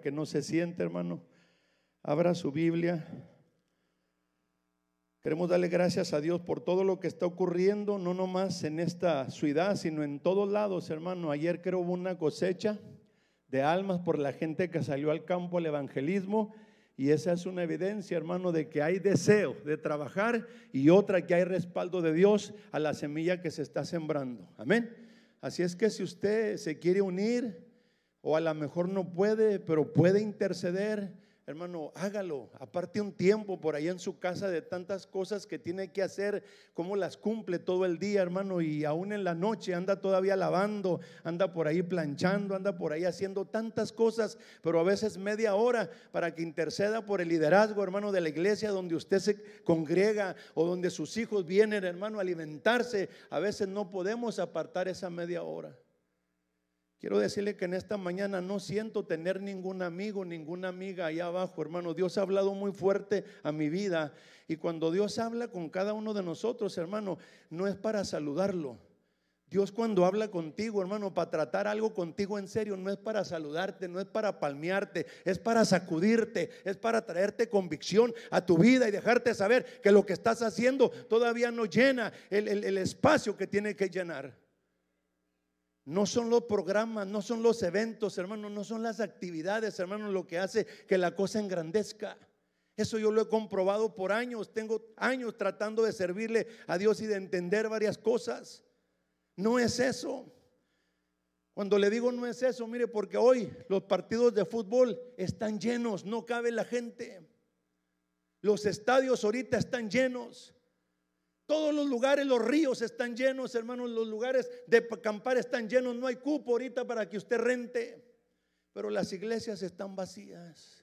que no se siente, hermano, abra su Biblia. Queremos darle gracias a Dios por todo lo que está ocurriendo, no nomás en esta ciudad, sino en todos lados, hermano. Ayer creo hubo una cosecha de almas por la gente que salió al campo al evangelismo. Y esa es una evidencia, hermano, de que hay deseo de trabajar y otra que hay respaldo de Dios a la semilla que se está sembrando. Amén. Así es que si usted se quiere unir o a lo mejor no puede, pero puede interceder, hermano, hágalo. Aparte un tiempo por ahí en su casa de tantas cosas que tiene que hacer, cómo las cumple todo el día, hermano, y aún en la noche anda todavía lavando, anda por ahí planchando, anda por ahí haciendo tantas cosas, pero a veces media hora para que interceda por el liderazgo, hermano, de la iglesia donde usted se congrega o donde sus hijos vienen, hermano, a alimentarse. A veces no podemos apartar esa media hora. Quiero decirle que en esta mañana no siento tener ningún amigo, ninguna amiga allá abajo, hermano. Dios ha hablado muy fuerte a mi vida. Y cuando Dios habla con cada uno de nosotros, hermano, no es para saludarlo. Dios cuando habla contigo, hermano, para tratar algo contigo en serio, no es para saludarte, no es para palmearte, es para sacudirte, es para traerte convicción a tu vida y dejarte saber que lo que estás haciendo todavía no llena el, el espacio que tiene que llenar. No son los programas, no son los eventos, hermano, no son las actividades, hermano, lo que hace que la cosa engrandezca. Eso yo lo he comprobado por años, tengo años tratando de servirle a Dios y de entender varias cosas. No es eso. Cuando le digo no es eso, mire, porque hoy los partidos de fútbol están llenos, no cabe la gente. Los estadios ahorita están llenos. Todos los lugares, los ríos están llenos, hermanos, los lugares de acampar están llenos, no hay cupo ahorita para que usted rente, pero las iglesias están vacías.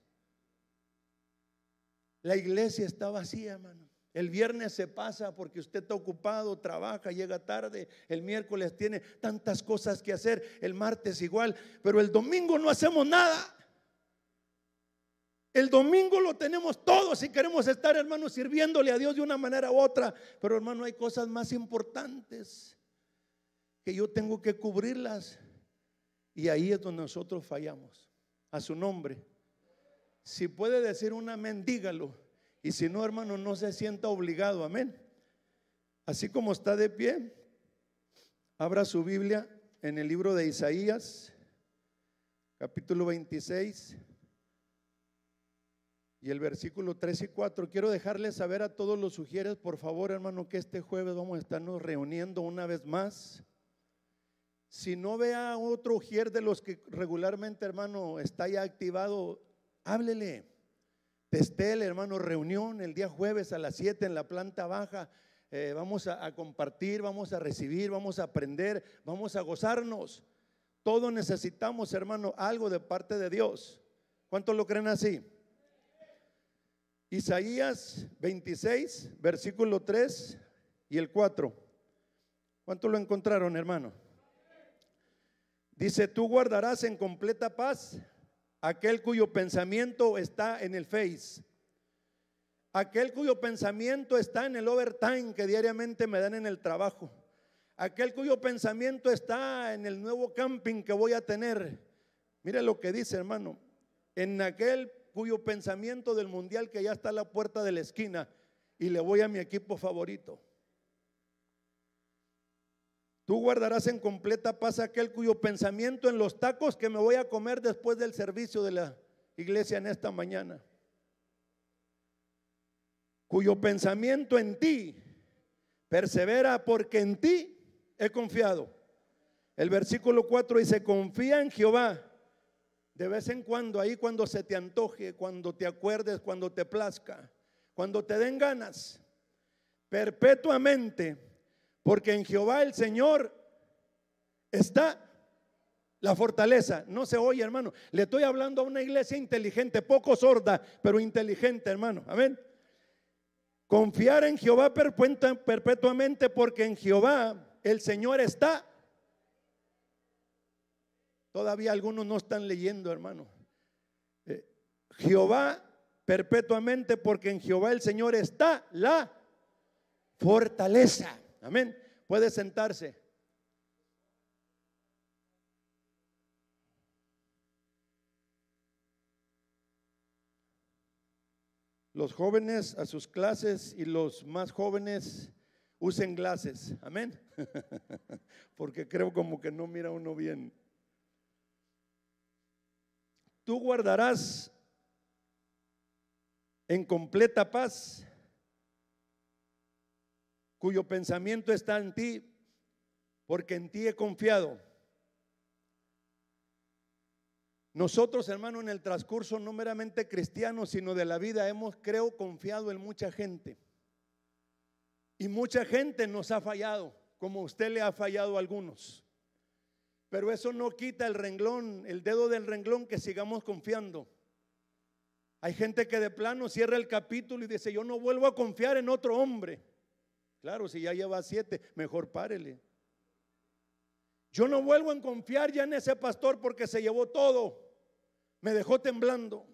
La iglesia está vacía, hermano. El viernes se pasa porque usted está ocupado, trabaja, llega tarde. El miércoles tiene tantas cosas que hacer. El martes igual. Pero el domingo no hacemos nada. El domingo lo tenemos todos si queremos estar, hermano, sirviéndole a Dios de una manera u otra. Pero, hermano, hay cosas más importantes que yo tengo que cubrirlas. Y ahí es donde nosotros fallamos. A su nombre. Si puede decir un amén, dígalo. Y si no, hermano, no se sienta obligado. Amén. Así como está de pie, abra su Biblia en el libro de Isaías, capítulo 26 y el versículo 3 y 4. Quiero dejarles saber a todos los sugieres, por favor, hermano, que este jueves vamos a estarnos reuniendo una vez más. Si no vea otro ujier de los que regularmente, hermano, está ya activado, háblele. Testel, hermano, reunión el día jueves a las 7 en la planta baja. Eh, vamos a, compartir, vamos a recibir, vamos a aprender, vamos a gozarnos. Todos necesitamos, hermano, algo de parte de Dios. ¿Cuántos lo creen así? Isaías 26, versículo 3 y el 4. ¿Cuánto lo encontraron, hermano? Dice, tú guardarás en completa paz aquel cuyo pensamiento está en el Face, aquel cuyo pensamiento está en el overtime que diariamente me dan en el trabajo, aquel cuyo pensamiento está en el nuevo camping que voy a tener. Mire lo que dice, hermano, en aquel cuyo pensamiento del mundial que ya está a la puerta de la esquina y le voy a mi equipo favorito. Tú guardarás en completa paz aquel cuyo pensamiento en los tacos que me voy a comer después del servicio de la iglesia en esta mañana. Cuyo pensamiento en ti persevera porque en ti he confiado. El versículo 4 dice, confía en Jehová de vez en cuando, ahí cuando se te antoje, cuando te acuerdes, cuando te plazca, cuando te den ganas, perpetuamente, porque en Jehová el Señor está la fortaleza. No se oye, hermano. Le estoy hablando a una iglesia inteligente, poco sorda, pero inteligente, hermano. Amén. Confiar en Jehová perpetuamente porque en Jehová el Señor está Todavía algunos no están leyendo, hermano. Eh, Jehová perpetuamente, porque en Jehová el Señor está la fortaleza. Amén. Puede sentarse. Los jóvenes a sus clases y los más jóvenes usen clases. Amén. Porque creo como que no mira uno bien tú guardarás en completa paz cuyo pensamiento está en ti, porque en ti he confiado. Nosotros, hermano, en el transcurso no meramente cristiano, sino de la vida, hemos, creo, confiado en mucha gente. Y mucha gente nos ha fallado, como usted le ha fallado a algunos. Pero eso no quita el renglón, el dedo del renglón que sigamos confiando. Hay gente que de plano cierra el capítulo y dice, yo no vuelvo a confiar en otro hombre. Claro, si ya lleva siete, mejor párele. Yo no vuelvo a confiar ya en ese pastor porque se llevó todo. Me dejó temblando.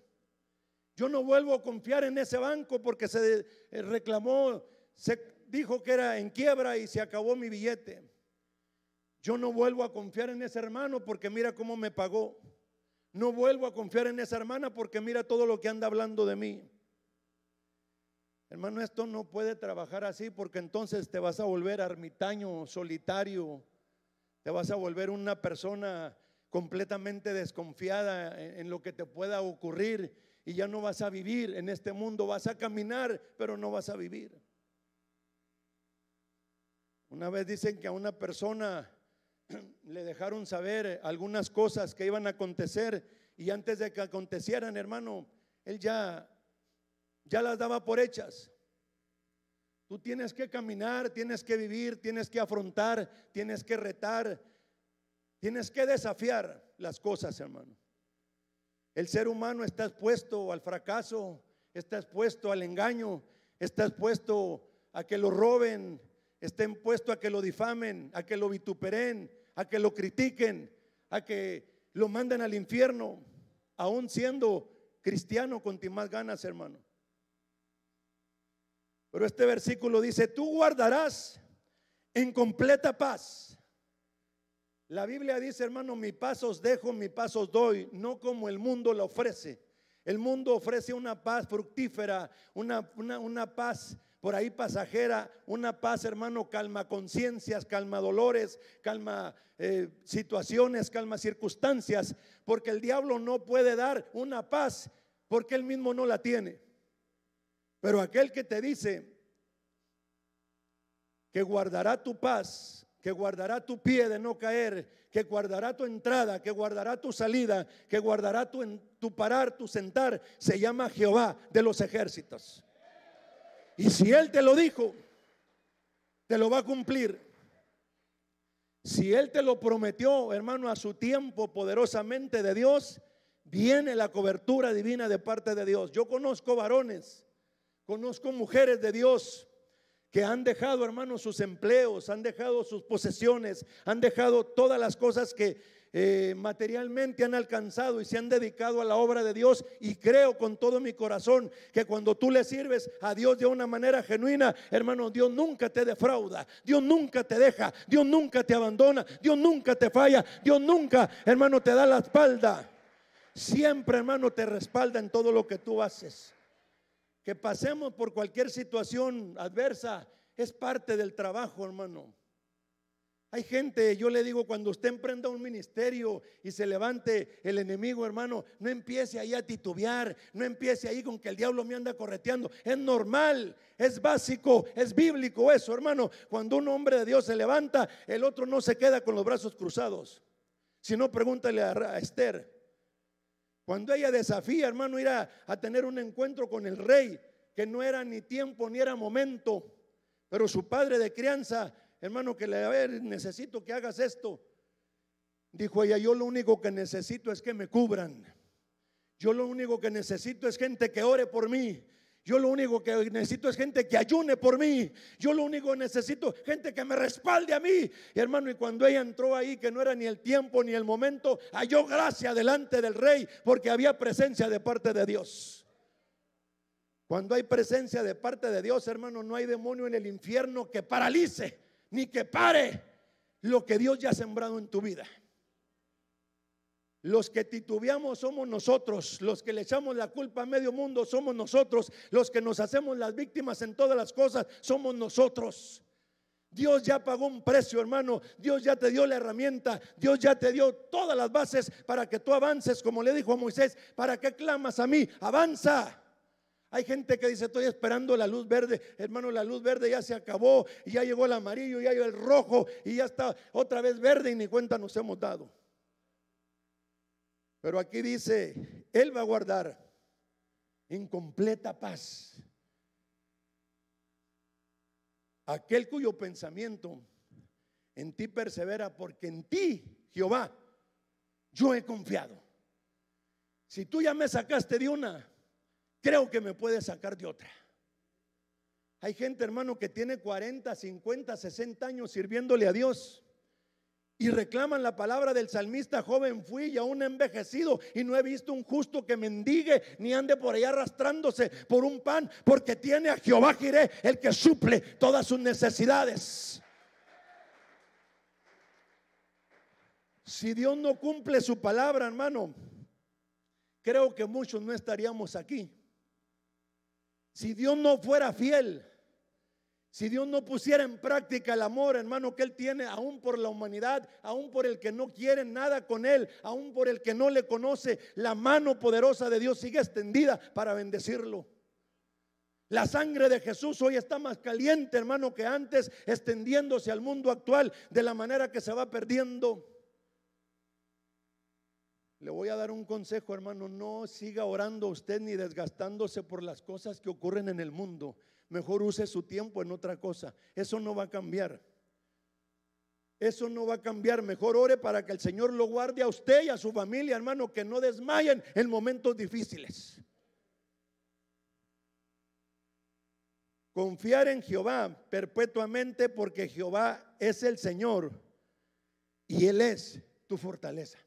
Yo no vuelvo a confiar en ese banco porque se eh, reclamó, se dijo que era en quiebra y se acabó mi billete. Yo no vuelvo a confiar en ese hermano porque mira cómo me pagó. No vuelvo a confiar en esa hermana porque mira todo lo que anda hablando de mí. Hermano, esto no puede trabajar así porque entonces te vas a volver armitaño, solitario, te vas a volver una persona completamente desconfiada en, lo que te pueda ocurrir y ya no vas a vivir en este mundo, vas a caminar, pero no vas a vivir. Una vez dicen que a una persona le dejaron saber eh, algunas cosas que iban a acontecer y antes de que acontecieran, hermano, él ya ya las daba por hechas. Tú tienes que caminar, tienes que vivir, tienes que afrontar, tienes que retar, tienes que desafiar las cosas, hermano. El ser humano está expuesto al fracaso, está expuesto al engaño, está expuesto a que lo roben, está expuesto a que lo difamen, a que lo vituperen, a que lo critiquen, a que lo manden al infierno, aún siendo cristiano con ti más ganas, hermano. Pero este versículo dice, tú guardarás en completa paz. La Biblia dice, hermano, mi paz os dejo, mi paz os doy, no como el mundo la ofrece. El mundo ofrece una paz fructífera, una, una, una paz por ahí pasajera, una paz, hermano, calma conciencias, calma dolores, calma eh, situaciones, calma circunstancias, porque el diablo no puede dar una paz porque él mismo no la tiene. Pero aquel que te dice que guardará tu paz, que guardará tu pie de no caer, que guardará tu entrada, que guardará tu salida, que guardará tu, tu parar, tu sentar, se llama Jehová de los ejércitos. Y si Él te lo dijo, te lo va a cumplir. Si Él te lo prometió, hermano, a su tiempo poderosamente de Dios, viene la cobertura divina de parte de Dios. Yo conozco varones, conozco mujeres de Dios que han dejado, hermano, sus empleos, han dejado sus posesiones, han dejado todas las cosas que eh, materialmente han alcanzado y se han dedicado a la obra de Dios. Y creo con todo mi corazón que cuando tú le sirves a Dios de una manera genuina, hermano, Dios nunca te defrauda, Dios nunca te deja, Dios nunca te abandona, Dios nunca te falla, Dios nunca, hermano, te da la espalda. Siempre, hermano, te respalda en todo lo que tú haces. Que pasemos por cualquier situación adversa es parte del trabajo, hermano. Hay gente, yo le digo, cuando usted emprenda un ministerio y se levante el enemigo, hermano, no empiece ahí a titubear, no empiece ahí con que el diablo me anda correteando. Es normal, es básico, es bíblico eso, hermano. Cuando un hombre de Dios se levanta, el otro no se queda con los brazos cruzados. Si no, pregúntale a Esther. Cuando ella desafía, hermano, Irá a tener un encuentro con el rey, que no era ni tiempo ni era momento, pero su padre de crianza hermano, que le, a ver, necesito que hagas esto. Dijo ella, yo lo único que necesito es que me cubran. Yo lo único que necesito es gente que ore por mí. Yo lo único que necesito es gente que ayune por mí. Yo lo único que necesito gente que me respalde a mí. hermano, y cuando ella entró ahí, que no era ni el tiempo ni el momento, halló gracia delante del rey porque había presencia de parte de Dios. Cuando hay presencia de parte de Dios, hermano, no hay demonio en el infierno que paralice ni que pare lo que Dios ya ha sembrado en tu vida. Los que titubeamos somos nosotros, los que le echamos la culpa a medio mundo somos nosotros, los que nos hacemos las víctimas en todas las cosas somos nosotros. Dios ya pagó un precio, hermano. Dios ya te dio la herramienta. Dios ya te dio todas las bases para que tú avances, como le dijo a Moisés, ¿para que clamas a mí? Avanza. Hay gente que dice, estoy esperando la luz verde. Hermano, la luz verde ya se acabó, y ya llegó el amarillo, ya llegó el rojo, y ya está otra vez verde y ni cuenta nos hemos dado. Pero aquí dice, Él va a guardar en completa paz aquel cuyo pensamiento en ti persevera, porque en ti, Jehová, yo he confiado. Si tú ya me sacaste de una, creo que me puede sacar de otra. Hay gente, hermano, que tiene 40, 50, 60 años sirviéndole a Dios y reclaman la palabra del salmista, joven fui y aún envejecido y no he visto un justo que mendigue ni ande por allá arrastrándose por un pan, porque tiene a Jehová Jiré, el que suple todas sus necesidades. Si Dios no cumple su palabra, hermano, creo que muchos no estaríamos aquí. Si Dios no fuera fiel, si Dios no pusiera en práctica el amor, hermano, que Él tiene aún por la humanidad, aún por el que no quiere nada con Él, aún por el que no le conoce, la mano poderosa de Dios sigue extendida para bendecirlo. La sangre de Jesús hoy está más caliente, hermano, que antes, extendiéndose al mundo actual de la manera que se va perdiendo. Le voy a dar un consejo, hermano, no siga orando usted ni desgastándose por las cosas que ocurren en el mundo. Mejor use su tiempo en otra cosa. Eso no va a cambiar. Eso no va a cambiar. Mejor ore para que el Señor lo guarde a usted y a su familia, hermano, que no desmayen en momentos difíciles. Confiar en Jehová perpetuamente porque Jehová es el Señor y Él es tu fortaleza.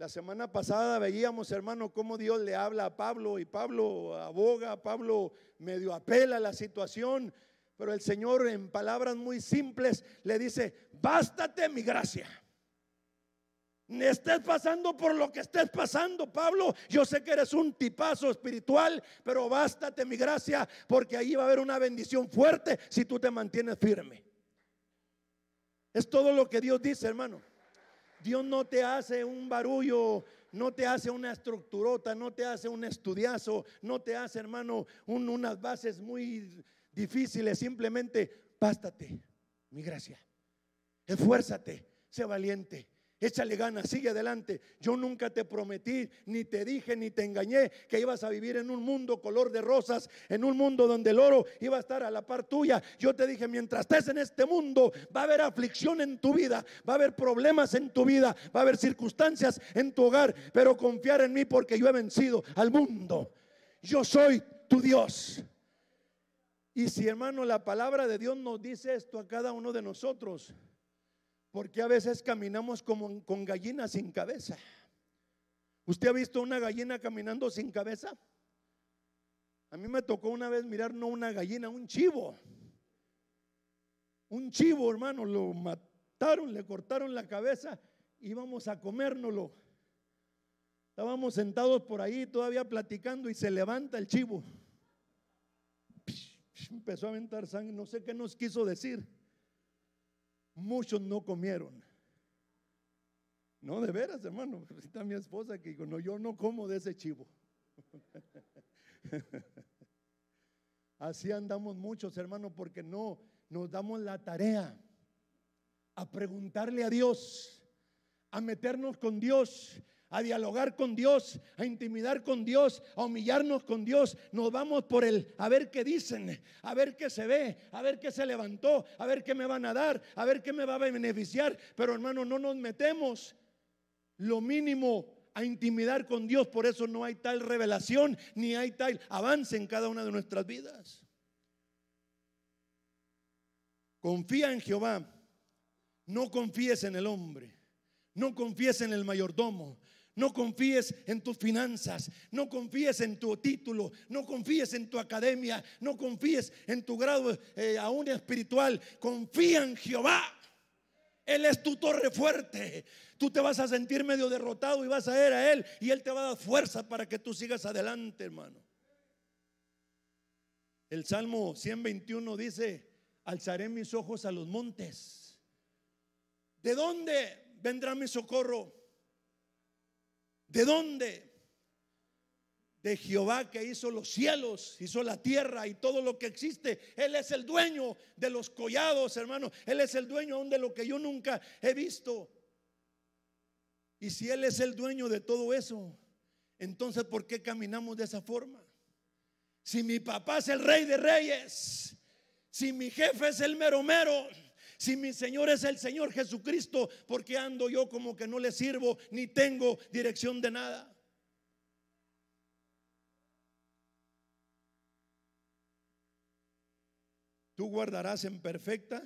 La semana pasada veíamos, hermano, cómo Dios le habla a Pablo y Pablo aboga, Pablo medio apela a la situación, pero el Señor en palabras muy simples le dice, bástate mi gracia. Ni estés pasando por lo que estés pasando, Pablo. Yo sé que eres un tipazo espiritual, pero bástate mi gracia, porque ahí va a haber una bendición fuerte si tú te mantienes firme. Es todo lo que Dios dice, hermano. Dios no te hace un barullo, no te hace una estructurota, no te hace un estudiazo, no te hace, hermano, unas bases muy difíciles. Simplemente bástate, mi gracia. Esfuérzate, sé valiente. Échale ganas, sigue adelante. Yo nunca te prometí, ni te dije, ni te engañé que ibas a vivir en un mundo color de rosas, en un mundo donde el oro iba a estar a la par tuya. Yo te dije, mientras estés en este mundo, va a haber aflicción en tu vida, va a haber problemas en tu vida, va a haber circunstancias en tu hogar, pero confiar en mí porque yo he vencido al mundo. Yo soy tu Dios. Y si hermano, la palabra de Dios nos dice esto a cada uno de nosotros. Porque a veces caminamos como con gallinas sin cabeza. ¿Usted ha visto una gallina caminando sin cabeza? A mí me tocó una vez mirar no una gallina, un chivo. Un chivo, hermano, lo mataron, le cortaron la cabeza, íbamos a comérnoslo. Estábamos sentados por ahí todavía platicando y se levanta el chivo. Empezó a aventar sangre, no sé qué nos quiso decir muchos no comieron. No, de veras, hermano. Está mi esposa que dijo, no, yo no como de ese chivo. Así andamos muchos, hermano, porque no nos damos la tarea a preguntarle a Dios, a meternos con Dios, a dialogar con Dios, a intimidar con Dios, a humillarnos con Dios. Nos vamos por el a ver qué dicen, a ver qué se ve, a ver qué se levantó, a ver qué me van a dar, a ver qué me va a beneficiar. Pero hermano, no nos metemos lo mínimo a intimidar con Dios. Por eso no hay tal revelación ni hay tal avance en cada una de nuestras vidas. Confía en Jehová. No confíes en el hombre. No confíes en el mayordomo. No confíes en tus finanzas, no confíes en tu título, no confíes en tu academia, no confíes en tu grado eh, aún espiritual. Confía en Jehová. Él es tu torre fuerte. Tú te vas a sentir medio derrotado y vas a ir a Él y Él te va a dar fuerza para que tú sigas adelante, hermano. El Salmo 121 dice, alzaré mis ojos a los montes. ¿De dónde vendrá mi socorro? ¿De dónde? De Jehová que hizo los cielos, hizo la tierra y todo lo que existe. Él es el dueño de los collados, hermano. Él es el dueño de lo que yo nunca he visto. Y si Él es el dueño de todo eso, entonces ¿por qué caminamos de esa forma? Si mi papá es el rey de reyes, si mi jefe es el mero mero si mi Señor es el Señor Jesucristo, ¿por qué ando yo como que no le sirvo ni tengo dirección de nada? Tú guardarás en perfecta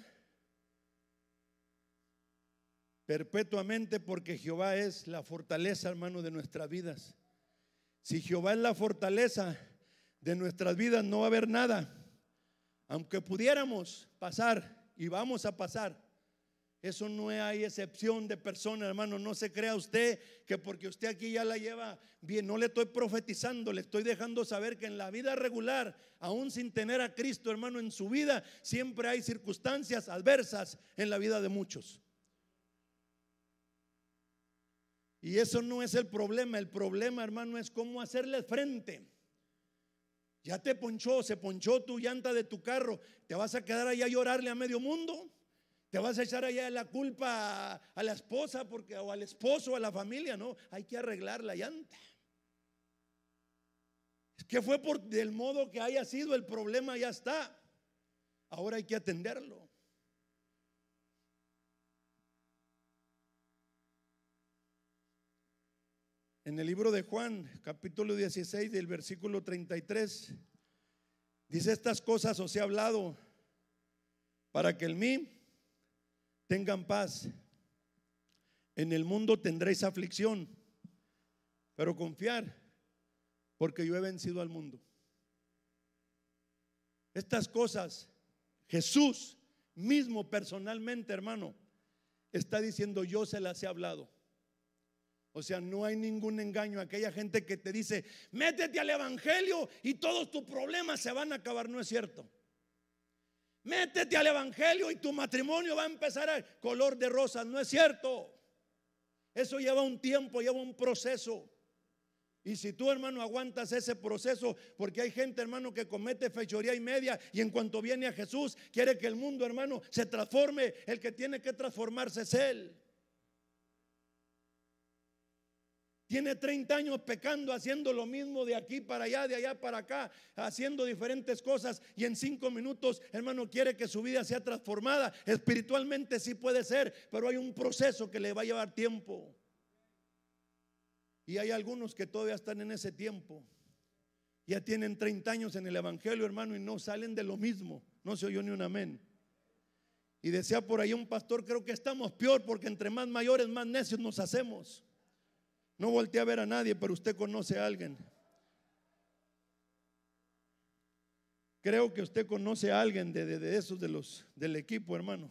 perpetuamente porque Jehová es la fortaleza, hermano, de nuestras vidas. Si Jehová es la fortaleza de nuestras vidas, no va a haber nada. Aunque pudiéramos pasar y vamos a pasar. Eso no hay excepción de persona, hermano. No se crea usted que porque usted aquí ya la lleva bien, no le estoy profetizando, le estoy dejando saber que en la vida regular, aún sin tener a Cristo, hermano, en su vida, siempre hay circunstancias adversas en la vida de muchos. Y eso no es el problema, el problema, hermano, es cómo hacerle frente. Ya te ponchó, se ponchó tu llanta de tu carro. ¿Te vas a quedar allá a llorarle a medio mundo? ¿Te vas a echar allá la culpa a, la esposa porque, o al esposo, a la familia? No, hay que arreglar la llanta. Es que fue por del modo que haya sido el problema, ya está. Ahora hay que atenderlo. En el libro de Juan, capítulo 16, del versículo 33, dice, estas cosas os he hablado para que en mí tengan paz. En el mundo tendréis aflicción, pero confiar, porque yo he vencido al mundo. Estas cosas, Jesús mismo personalmente, hermano, está diciendo, yo se las he hablado. O sea, no hay ningún engaño. Aquella gente que te dice, métete al Evangelio y todos tus problemas se van a acabar, no es cierto. Métete al Evangelio y tu matrimonio va a empezar a color de rosas, no es cierto. Eso lleva un tiempo, lleva un proceso. Y si tú, hermano, aguantas ese proceso, porque hay gente, hermano, que comete fechoría y media, y en cuanto viene a Jesús, quiere que el mundo, hermano, se transforme. El que tiene que transformarse es Él. Tiene 30 años pecando, haciendo lo mismo de aquí para allá, de allá para acá, haciendo diferentes cosas y en cinco minutos, hermano, quiere que su vida sea transformada. Espiritualmente sí puede ser, pero hay un proceso que le va a llevar tiempo. Y hay algunos que todavía están en ese tiempo. Ya tienen 30 años en el Evangelio, hermano, y no salen de lo mismo. No se oyó ni un amén. Y decía por ahí un pastor, creo que estamos peor porque entre más mayores, más necios nos hacemos. No voltea a ver a nadie, pero usted conoce a alguien. Creo que usted conoce a alguien de, de esos de los, del equipo, hermano.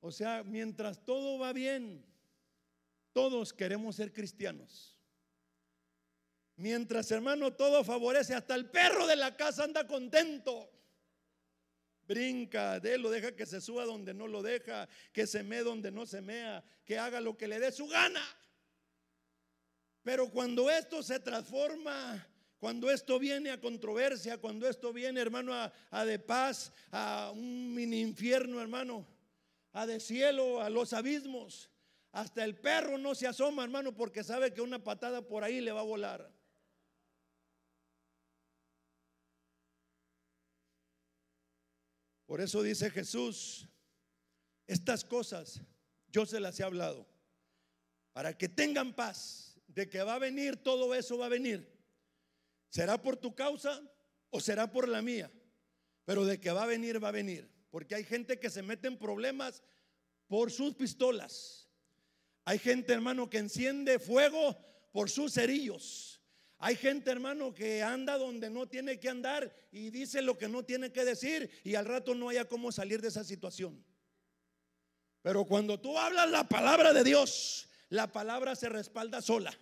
O sea, mientras todo va bien, todos queremos ser cristianos. Mientras, hermano, todo favorece, hasta el perro de la casa anda contento brinca, délo, deja que se suba donde no lo deja, que se mea donde no se mea, que haga lo que le dé su gana. Pero cuando esto se transforma, cuando esto viene a controversia, cuando esto viene, hermano, a, a de paz, a un mini infierno, hermano, a de cielo, a los abismos, hasta el perro no se asoma, hermano, porque sabe que una patada por ahí le va a volar. Por eso dice Jesús, estas cosas yo se las he hablado, para que tengan paz de que va a venir, todo eso va a venir. ¿Será por tu causa o será por la mía? Pero de que va a venir, va a venir. Porque hay gente que se mete en problemas por sus pistolas. Hay gente, hermano, que enciende fuego por sus cerillos. Hay gente, hermano, que anda donde no tiene que andar y dice lo que no tiene que decir y al rato no haya cómo salir de esa situación. Pero cuando tú hablas la palabra de Dios, la palabra se respalda sola.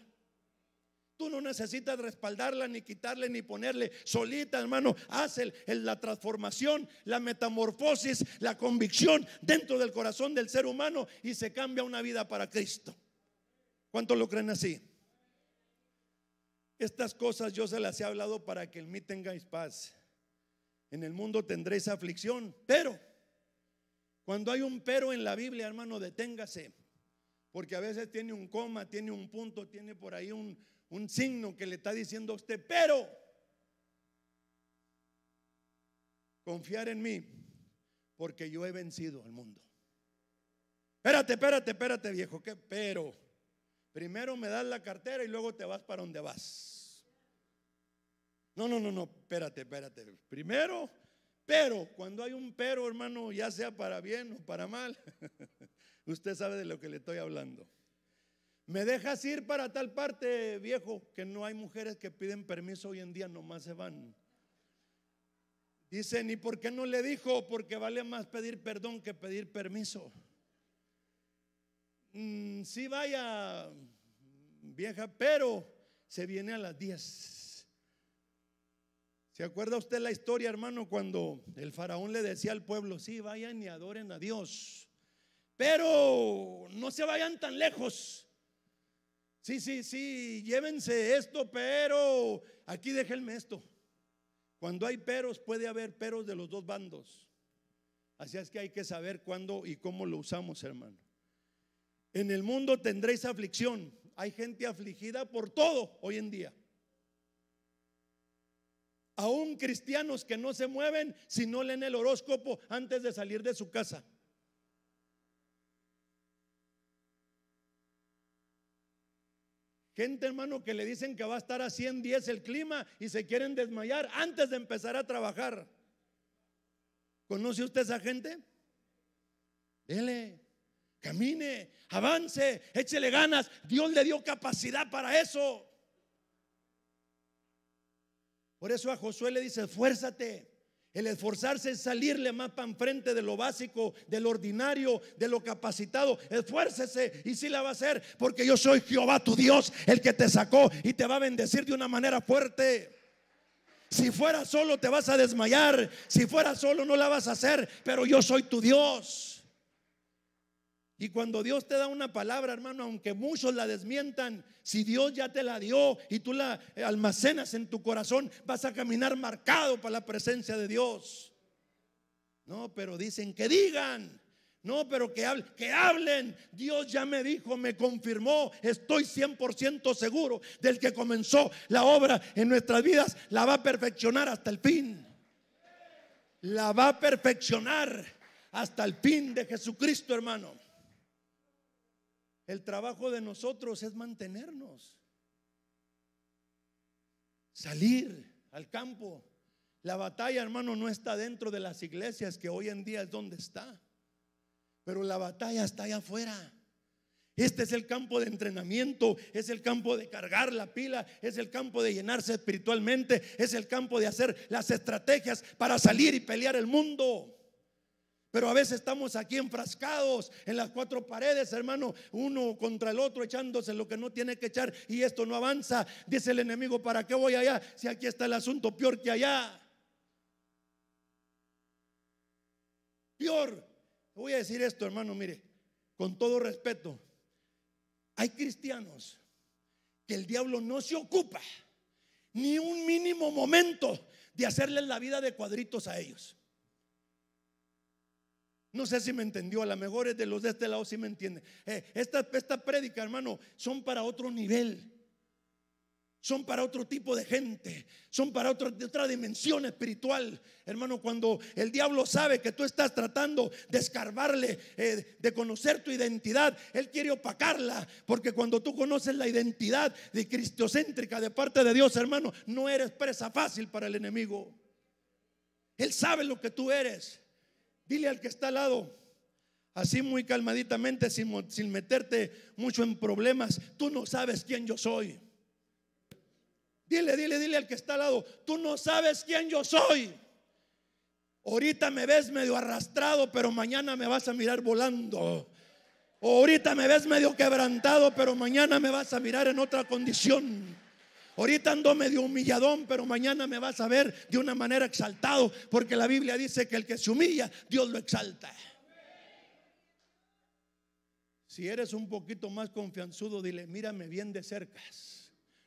Tú no necesitas respaldarla, ni quitarle, ni ponerle. Solita, hermano, haz la transformación, la metamorfosis, la convicción dentro del corazón del ser humano y se cambia una vida para Cristo. ¿Cuántos lo creen así? Estas cosas yo se las he hablado para que en mí tengáis paz. En el mundo tendréis aflicción, pero cuando hay un pero en la Biblia, hermano, deténgase. Porque a veces tiene un coma, tiene un punto, tiene por ahí un, un signo que le está diciendo a usted, pero confiar en mí, porque yo he vencido al mundo. Espérate, espérate, espérate, viejo, que pero. Primero me das la cartera y luego te vas para donde vas. No, no, no, no, espérate, espérate. Primero, pero, cuando hay un pero, hermano, ya sea para bien o para mal, usted sabe de lo que le estoy hablando. Me dejas ir para tal parte, viejo, que no hay mujeres que piden permiso hoy en día, nomás se van. Dice ni por qué no le dijo? Porque vale más pedir perdón que pedir permiso si mm, sí vaya vieja, pero se viene a las 10. ¿Se acuerda usted la historia, hermano, cuando el faraón le decía al pueblo, sí, vayan y adoren a Dios, pero no se vayan tan lejos? Sí, sí, sí, llévense esto, pero aquí déjenme esto. Cuando hay peros, puede haber peros de los dos bandos. Así es que hay que saber cuándo y cómo lo usamos, hermano. En el mundo tendréis aflicción. Hay gente afligida por todo hoy en día. Aún cristianos que no se mueven si no leen el horóscopo antes de salir de su casa. Gente, hermano, que le dicen que va a estar a 110 el clima y se quieren desmayar antes de empezar a trabajar. ¿Conoce usted a esa gente? Dele. Camine, avance, échele ganas. Dios le dio capacidad para eso. Por eso a Josué le dice, esfuérzate. El esforzarse es salirle más para enfrente de lo básico, de lo ordinario, de lo capacitado. Esfuércese y si sí la va a hacer, porque yo soy Jehová tu Dios, el que te sacó y te va a bendecir de una manera fuerte. Si fuera solo te vas a desmayar, si fuera solo no la vas a hacer, pero yo soy tu Dios. Y cuando Dios te da una palabra, hermano, aunque muchos la desmientan, si Dios ya te la dio y tú la eh, almacenas en tu corazón, vas a caminar marcado para la presencia de Dios. No, pero dicen que digan. No, pero que hablen, que hablen. Dios ya me dijo, me confirmó. Estoy 100% seguro del que comenzó la obra en nuestras vidas, la va a perfeccionar hasta el fin. La va a perfeccionar hasta el fin de Jesucristo, hermano. El trabajo de nosotros es mantenernos, salir al campo. La batalla, hermano, no está dentro de las iglesias, que hoy en día es donde está, pero la batalla está allá afuera. Este es el campo de entrenamiento, es el campo de cargar la pila, es el campo de llenarse espiritualmente, es el campo de hacer las estrategias para salir y pelear el mundo. Pero a veces estamos aquí enfrascados en las cuatro paredes, hermano, uno contra el otro, echándose lo que no tiene que echar y esto no avanza. Dice el enemigo, ¿para qué voy allá si aquí está el asunto peor que allá? Peor. Voy a decir esto, hermano, mire, con todo respeto, hay cristianos que el diablo no se ocupa ni un mínimo momento de hacerles la vida de cuadritos a ellos. No sé si me entendió, a lo mejor es de los de este lado si me entienden. Eh, esta, esta prédica, hermano, son para otro nivel. Son para otro tipo de gente, son para otra, otra dimensión espiritual. Hermano, cuando el diablo sabe que tú estás tratando de escarbarle, eh, de conocer tu identidad, él quiere opacarla. Porque cuando tú conoces la identidad de cristocéntrica de parte de Dios, hermano, no eres presa fácil para el enemigo. Él sabe lo que tú eres. Dile al que está al lado, así muy calmaditamente, sin, sin meterte mucho en problemas, tú no sabes quién yo soy. Dile, dile, dile al que está al lado, tú no sabes quién yo soy. Ahorita me ves medio arrastrado, pero mañana me vas a mirar volando. Ahorita me ves medio quebrantado, pero mañana me vas a mirar en otra condición. Ahorita ando medio humilladón, pero mañana me vas a ver de una manera exaltado, porque la Biblia dice que el que se humilla, Dios lo exalta. Si eres un poquito más confianzudo, dile, mírame bien de cerca.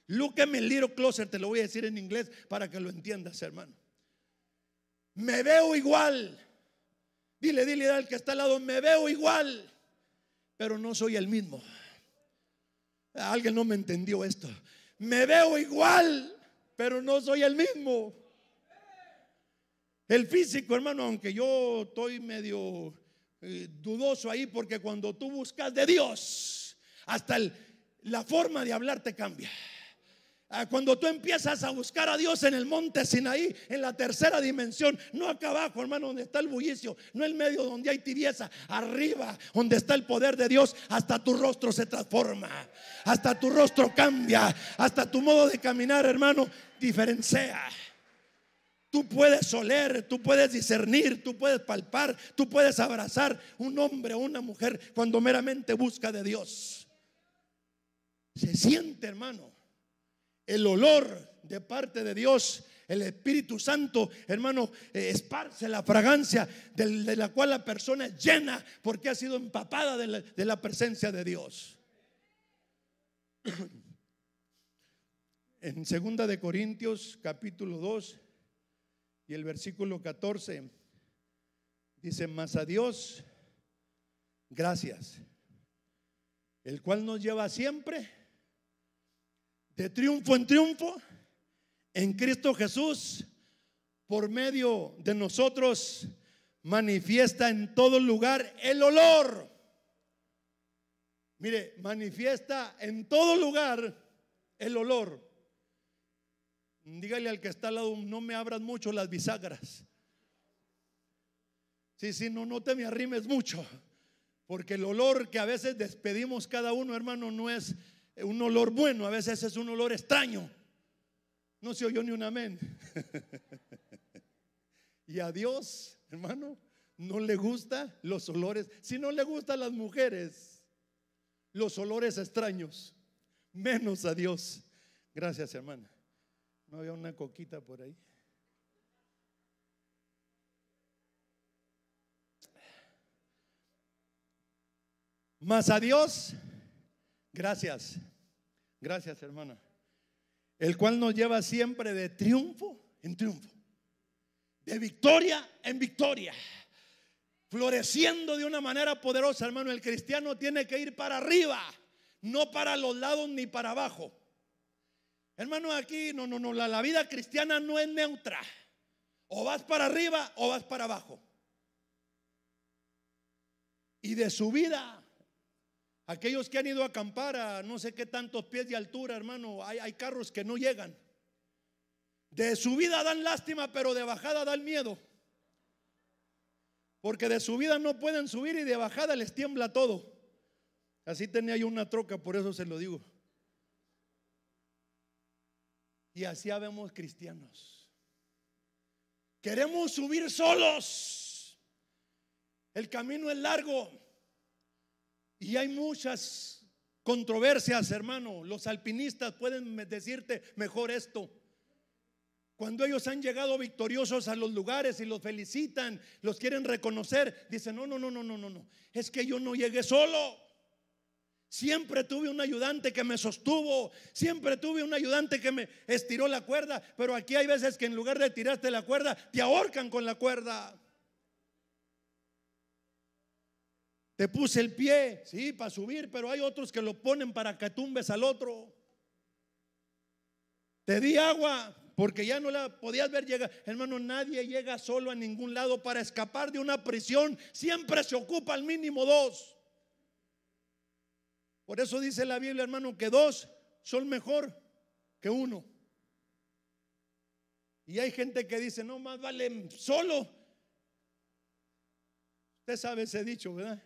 Look at me little closer, te lo voy a decir en inglés para que lo entiendas, hermano. Me veo igual. Dile, dile al que está al lado, me veo igual, pero no soy el mismo. Alguien no me entendió esto me veo igual, pero no soy el mismo. El físico, hermano, aunque yo estoy medio eh, dudoso ahí, porque cuando tú buscas de Dios, hasta la forma de hablar te cambia. Ah, cuando tú empiezas a buscar a Dios en el monte Sinaí, en la tercera dimensión, no acá abajo, hermano, donde está el bullicio, no el medio donde hay tibieza, arriba, donde está el poder de Dios, hasta tu rostro se transforma, hasta tu rostro cambia, hasta tu modo de caminar, hermano, diferencia. Tú puedes oler, tú puedes discernir, tú puedes palpar, tú puedes abrazar un hombre o una mujer cuando meramente busca de Dios. Se siente, hermano el olor de parte de Dios. El Espíritu Santo, hermano, eh, esparce la fragancia de la cual la persona es llena porque ha sido empapada de la, presencia de Dios. En segunda de Corintios capítulo 2 y el versículo 14 dice, "Mas a Dios gracias, el cual nos lleva siempre de triunfo en triunfo en Cristo Jesús, por medio de nosotros, manifiesta en todo lugar el olor. Mire, manifiesta en todo lugar el olor. Dígale al que está al lado, no me abras mucho las bisagras. Sí, sí, no, no te me arrimes mucho. Porque el olor que a veces despedimos cada uno, hermano, no es eh, un olor bueno, a veces es un olor extraño. No se oyó ni un amén. y a Dios, hermano, no le gustan los olores, si no le gustan las mujeres, los olores extraños, menos a Dios. Gracias, hermana. ¿No había una coquita por ahí? Más a Dios, gracias. Gracias, hermana. El cual nos lleva siempre de triunfo en triunfo, de victoria en victoria, floreciendo de una manera poderosa, hermano. El cristiano tiene que ir para arriba, no para los lados ni para abajo. Hermano, aquí no, no, no, la, la vida cristiana no es neutra. O vas para arriba o vas para abajo. Y de su vida Aquellos que han ido a acampar a no sé qué tantos pies de altura, hermano, hay, carros que no llegan. De subida dan lástima, pero de bajada dan miedo. Porque de subida no pueden subir y de bajada les tiembla todo. Así tenía yo una troca, por eso se lo digo. Y así habemos cristianos. Queremos subir solos. El camino es largo. Y hay muchas controversias, hermano. Los alpinistas pueden decirte mejor esto. Cuando ellos han llegado victoriosos a los lugares y los felicitan, los quieren reconocer, dicen, no, no, no, no, no, no, no. Es que yo no llegué solo. Siempre tuve un ayudante que me sostuvo, siempre tuve un ayudante que me estiró la cuerda, pero aquí hay veces que en lugar de tirarte la cuerda, te ahorcan con la cuerda. Te puse el pie, sí, para subir, pero hay otros que lo ponen para que tumbes al otro. Te di agua porque ya no la podías ver llegar. Hermano, nadie llega solo a ningún lado para escapar de una prisión. Siempre se ocupa al mínimo dos. Por eso dice la Biblia, hermano, que dos son mejor que uno. Y hay gente que dice, no, más vale solo. Usted sabe ese dicho, ¿verdad?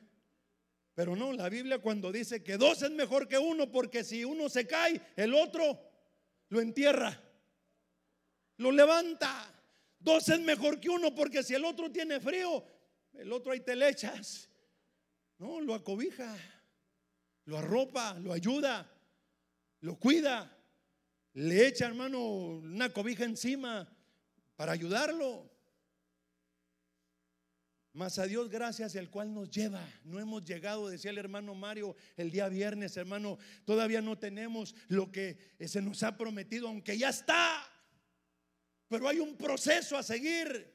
Pero no, la Biblia cuando dice que dos es mejor que uno, porque si uno se cae, el otro lo entierra, lo levanta. Dos es mejor que uno, porque si el otro tiene frío, el otro hay echas. No, lo acobija, lo arropa, lo ayuda, lo cuida, le echa, hermano, una cobija encima para ayudarlo. Mas a Dios gracias, el cual nos lleva. No hemos llegado, decía el hermano Mario el día viernes, hermano, todavía no tenemos lo que eh, se nos ha prometido, aunque ya está. Pero hay un proceso a seguir,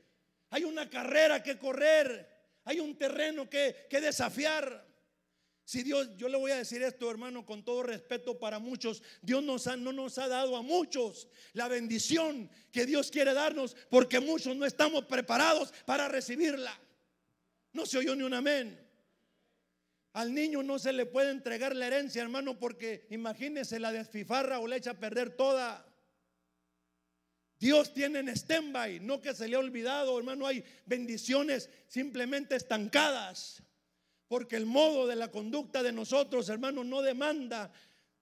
hay una carrera que correr, hay un terreno que, desafiar. Si Dios, yo le voy a decir esto, hermano, con todo respeto para muchos, Dios nos no nos ha dado a muchos la bendición que Dios quiere darnos, porque muchos no estamos preparados para recibirla. No se oyó ni un amén. Al niño no se le puede entregar la herencia, hermano, porque imagínese la desfifarra o la echa a perder toda. Dios tiene en stand-by, no que se le ha olvidado, hermano, hay bendiciones simplemente estancadas, porque el modo de la conducta de nosotros, hermano, no demanda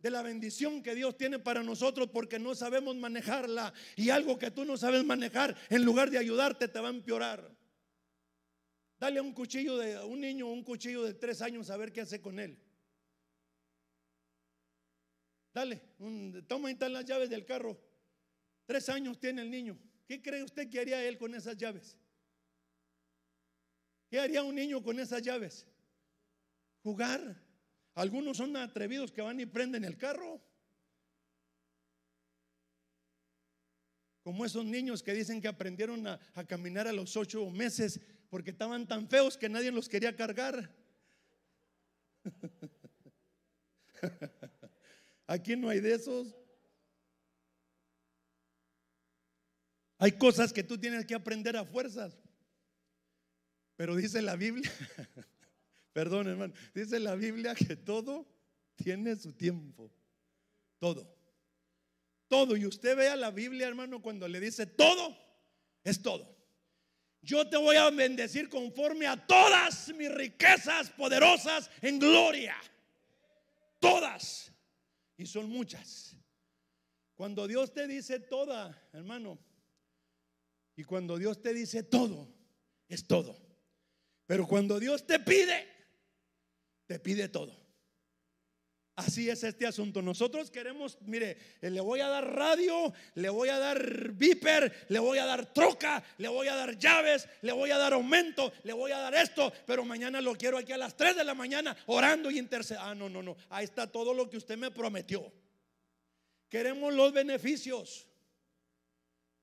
de la bendición que Dios tiene para nosotros porque no sabemos manejarla y algo que tú no sabes manejar, en lugar de ayudarte, te va a empeorar. Dale un cuchillo de a un niño, un cuchillo de tres años a ver qué hace con él. Dale, toma y tal las llaves del carro. Tres años tiene el niño. ¿Qué cree usted que haría él con esas llaves? ¿Qué haría un niño con esas llaves? Jugar. Algunos son atrevidos que van y prenden el carro. Como esos niños que dicen que aprendieron a, a caminar a los ocho meses porque estaban tan feos que nadie los quería cargar. Aquí no hay de esos. Hay cosas que tú tienes que aprender a fuerzas. Pero dice la Biblia, perdón hermano, dice la Biblia que todo tiene su tiempo. Todo. Todo. Y usted vea la Biblia, hermano, cuando le dice todo, es todo yo te voy a bendecir conforme a todas mis riquezas poderosas en gloria. Todas. Y son muchas. Cuando Dios te dice toda, hermano, y cuando Dios te dice todo, es todo. Pero cuando Dios te pide, te pide todo. Así es este asunto. Nosotros queremos, mire, le voy a dar radio, le voy a dar viper, le voy a dar troca, le voy a dar llaves, le voy a dar aumento, le voy a dar esto, pero mañana lo quiero aquí a las 3 de la mañana orando y intercediendo. Ah, no, no, no. Ahí está todo lo que usted me prometió. Queremos los beneficios.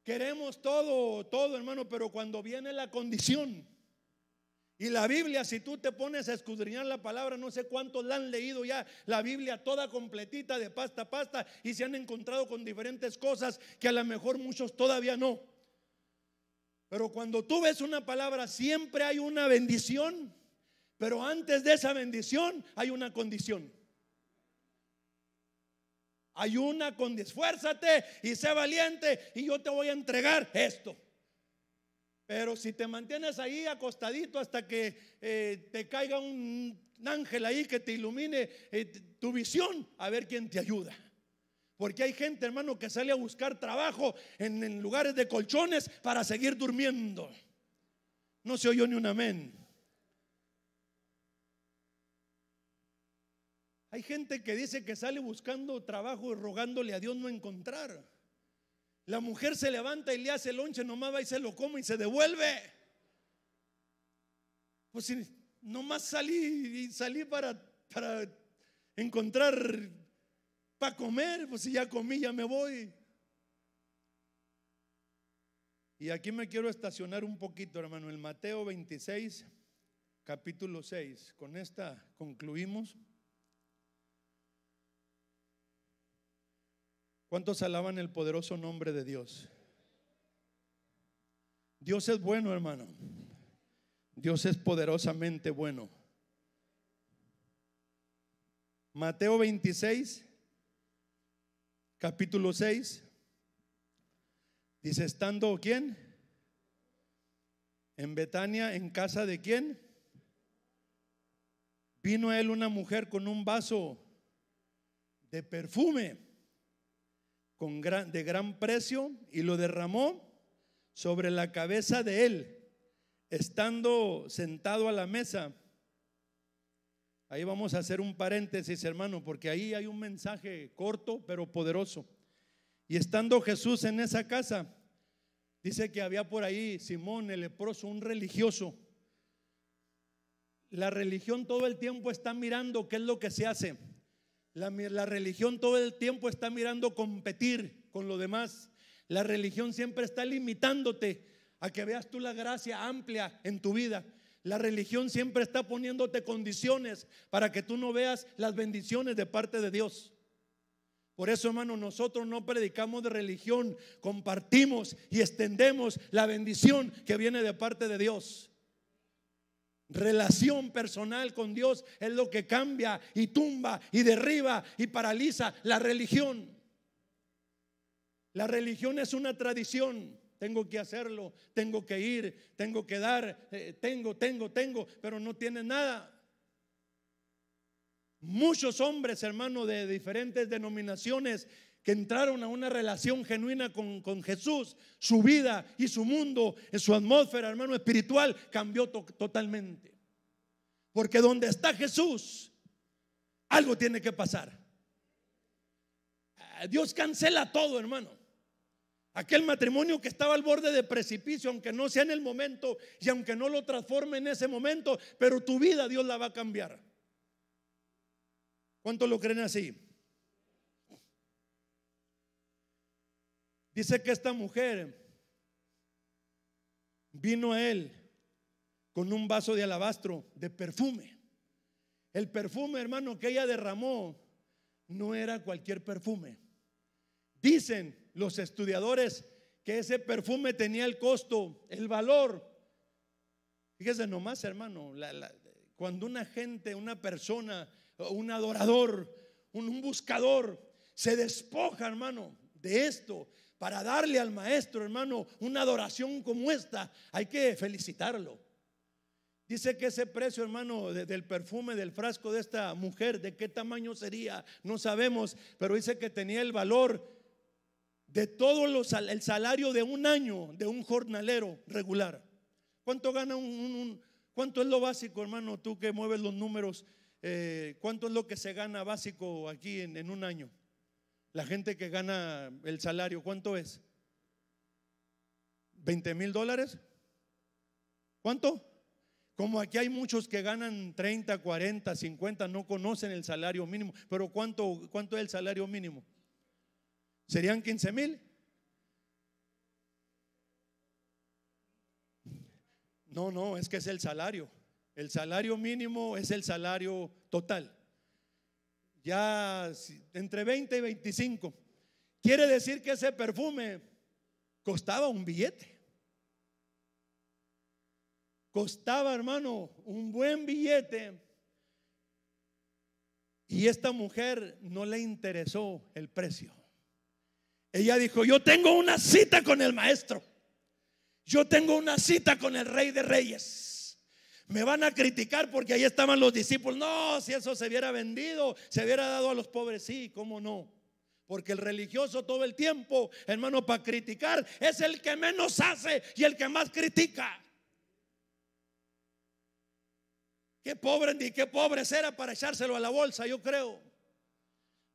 Queremos todo, todo, hermano, pero cuando viene la condición, y la Biblia, si tú te pones a escudriñar la palabra, no sé cuántos la han leído ya, la Biblia toda completita de pasta a pasta y se han encontrado con diferentes cosas que a lo mejor muchos todavía no. Pero cuando tú ves una palabra, siempre hay una bendición, pero antes de esa bendición hay una condición. Hay una condición, esfuérzate y sé valiente y yo te voy a entregar esto. Pero si te mantienes ahí acostadito hasta que eh, te caiga un, ángel ahí que te ilumine eh, tu visión, a ver quién te ayuda. Porque hay gente, hermano, que sale a buscar trabajo en, en lugares de colchones para seguir durmiendo. No se oyó ni un amén. Hay gente que dice que sale buscando trabajo y rogándole a Dios no encontrar. La mujer se levanta y le hace el lonche, nomás va y se lo come y se devuelve. Pues nomás salí y salí para, para encontrar para comer, pues si ya comí, ya me voy. Y aquí me quiero estacionar un poquito, hermano, en Mateo 26, capítulo 6. Con esta concluimos. ¿Cuántos alaban el poderoso nombre de Dios? Dios es bueno, hermano. Dios es poderosamente bueno. Mateo 26, capítulo 6, dice, estando quién? En Betania, en casa de quién? Vino a él una mujer con un vaso de perfume gran, de gran precio y lo derramó sobre la cabeza de él, estando sentado a la mesa. Ahí vamos a hacer un paréntesis, hermano, porque ahí hay un mensaje corto pero poderoso. Y estando Jesús en esa casa, dice que había por ahí Simón el leproso, un religioso. La religión todo el tiempo está mirando qué es lo que se hace. La, religión todo el tiempo está mirando competir con lo demás. La religión siempre está limitándote a que veas tú la gracia amplia en tu vida. La religión siempre está poniéndote condiciones para que tú no veas las bendiciones de parte de Dios. Por eso, hermano, nosotros no predicamos de religión, compartimos y extendemos la bendición que viene de parte de Dios. Relación personal con Dios es lo que cambia y tumba y derriba y paraliza la religión. La religión es una tradición. Tengo que hacerlo, tengo que ir, tengo que dar, eh, tengo, tengo, tengo, pero no tiene nada. Muchos hombres, hermanos, de diferentes denominaciones que entraron a una relación genuina con, Jesús, su vida y su mundo, su atmósfera, hermano, espiritual, cambió totalmente. Porque donde está Jesús, algo tiene que pasar. Ah, Dios cancela todo, hermano. Aquel matrimonio que estaba al borde de precipicio, aunque no sea en el momento y aunque no lo transforme en ese momento, pero tu vida Dios la va a cambiar. ¿Cuántos lo creen así? Dice que esta mujer vino a él con un vaso de alabastro de perfume. El perfume, hermano, que ella derramó no era cualquier perfume. Dicen los estudiadores que ese perfume tenía el costo, el valor. Fíjese nomás, hermano, cuando una gente, una persona, un adorador, un buscador, se despoja, hermano, de esto, para darle al maestro, hermano, una adoración como esta, hay que felicitarlo. Dice que ese precio, hermano, del perfume, del frasco de esta mujer, de qué tamaño sería, no sabemos, pero dice que tenía el valor de todo el salario de un año de un jornalero regular. ¿Cuánto gana un, cuánto es lo básico, hermano, tú que mueves los números? Eh, ¿Cuánto es lo que se gana básico aquí en un año? La gente que gana el salario, ¿cuánto es? ¿20 mil dólares? ¿Cuánto? Como aquí hay muchos que ganan 30, 40, 50, no conocen el salario mínimo. Pero ¿cuánto, cuánto es el salario mínimo? ¿Serían 15 mil? No, no, es que es el salario. El salario mínimo es el salario total ya entre 20 y 25. Quiere decir que ese perfume costaba un billete. Costaba, hermano, un buen billete. Y esta mujer no le interesó el precio. Ella dijo, yo tengo una cita con el maestro. Yo tengo una cita con el rey de reyes. Me van a criticar porque ahí estaban los discípulos. No, si eso se hubiera vendido, se hubiera dado a los pobres. Sí, ¿cómo no? Porque el religioso todo el tiempo, hermano, para criticar es el que menos hace y el que más critica. Qué pobre, ni qué pobre será para echárselo a la bolsa, yo creo.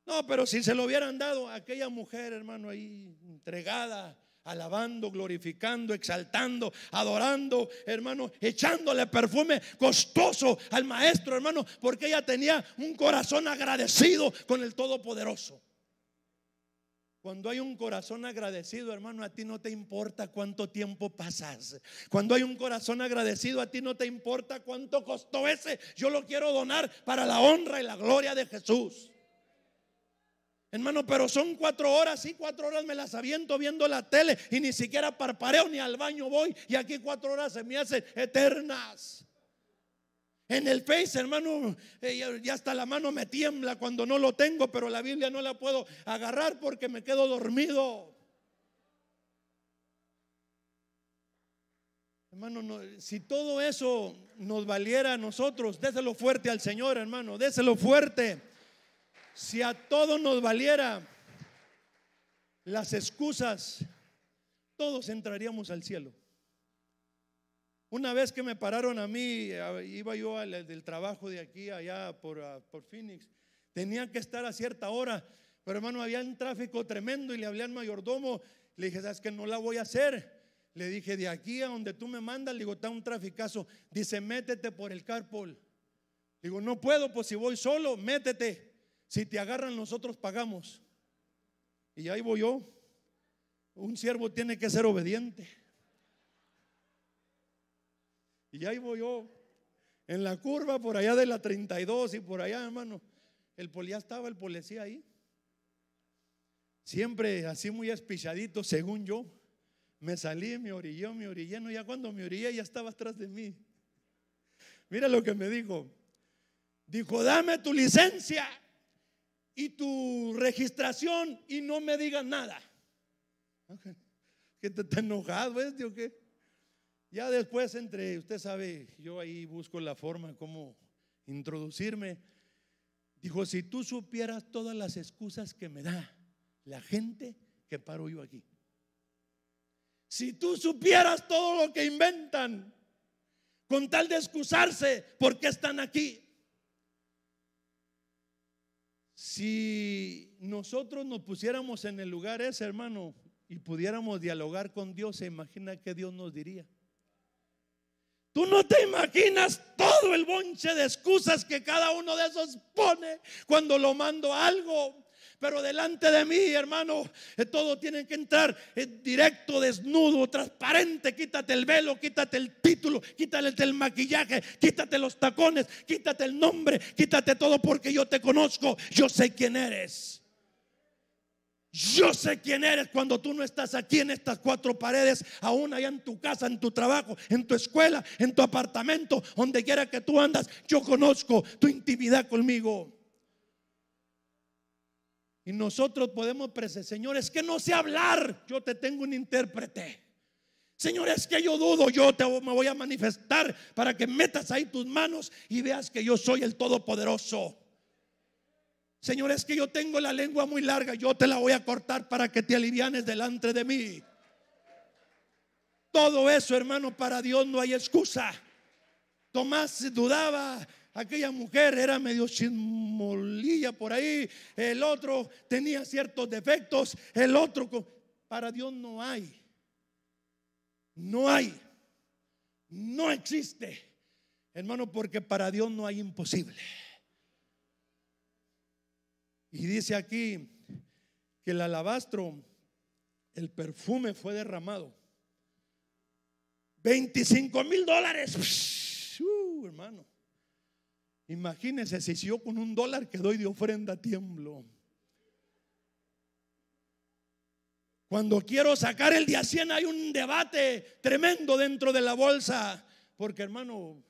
No, pero si se lo hubieran dado a aquella mujer, hermano, ahí entregada, alabando, glorificando, exaltando, adorando, hermano, echándole perfume costoso al maestro, hermano, porque ella tenía un corazón agradecido con el Todopoderoso. Cuando hay un corazón agradecido, hermano, a ti no te importa cuánto tiempo pasas. Cuando hay un corazón agradecido, a ti no te importa cuánto costó ese. Yo lo quiero donar para la honra y la gloria de Jesús. Hermano, pero son cuatro horas, sí, cuatro horas me las aviento viendo la tele y ni siquiera parpareo ni al baño voy y aquí cuatro horas se me hacen eternas. En el Face, hermano, eh, ya hasta la mano me tiembla cuando no lo tengo, pero la Biblia no la puedo agarrar porque me quedo dormido. Hermano, si todo eso nos valiera a nosotros, déselo fuerte al Señor, hermano, déselo fuerte. Si a todos nos valiera las excusas, todos entraríamos al cielo. Una vez que me pararon a mí, eh, iba yo al, eh, del trabajo de aquí allá por, ah, por Phoenix, tenía que estar a cierta hora, pero hermano, había un tráfico tremendo y le hablé al mayordomo, le dije, ¿sabes que no la voy a hacer? Le dije, de aquí a donde tú me mandas, le digo, está un traficazo, dice, métete por el carpool. digo, no puedo, pues si voy solo, métete. Si te agarran, nosotros pagamos. Y ahí voy yo. Un siervo tiene que ser obediente. Y ahí voy yo. En la curva por allá de la 32 y por allá, hermano. El policía estaba, el policía ahí. Siempre así muy espichadito, según yo. Me salí, me orillé, me orillé. No, ya cuando me orillé ya estaba atrás de mí. Mira lo que me dijo. Dijo, dame tu licencia y tu registración y no me digas nada. Que te está enojado, este Ya después entre, usted sabe, yo ahí busco la forma como introducirme. Dijo, si tú supieras todas las excusas que me da la gente que paro yo aquí. Si tú supieras todo lo que inventan con tal de excusarse porque están aquí. Si nosotros nos pusiéramos en el lugar ese, hermano, y pudiéramos dialogar con Dios, se imagina qué Dios nos diría. Tú no te imaginas todo el bonche de excusas que cada uno de esos pone cuando lo mando algo pero delante de mí, hermano, eh, todo tiene que entrar eh, directo, desnudo, transparente. Quítate el velo, quítate el título, quítate el maquillaje, quítate los tacones, quítate el nombre, quítate todo porque yo te conozco, yo sé quién eres. Yo sé quién eres cuando tú no estás aquí en estas cuatro paredes, aún allá en tu casa, en tu trabajo, en tu escuela, en tu apartamento, donde quiera que tú andas. Yo conozco tu intimidad conmigo. Y nosotros podemos presentar, Señor, es que no sé hablar, yo te tengo un intérprete. Señor, es que yo dudo, yo te, me voy a manifestar para que metas ahí tus manos y veas que yo soy el Todopoderoso. Señor, es que yo tengo la lengua muy larga, yo te la voy a cortar para que te alivianes delante de mí. Todo eso, hermano, para Dios no hay excusa. Tomás dudaba, aquella mujer era medio chismolilla por ahí, el otro tenía ciertos defectos, el otro... Para Dios no hay, no hay, no existe, hermano, porque para Dios no hay imposible. Y dice aquí que el alabastro, el perfume fue derramado. 25 mil dólares, uh, hermano. Imagínense si yo con un dólar que doy de ofrenda tiemblo. Cuando quiero sacar el día 100 hay un debate tremendo dentro de la bolsa. Porque hermano,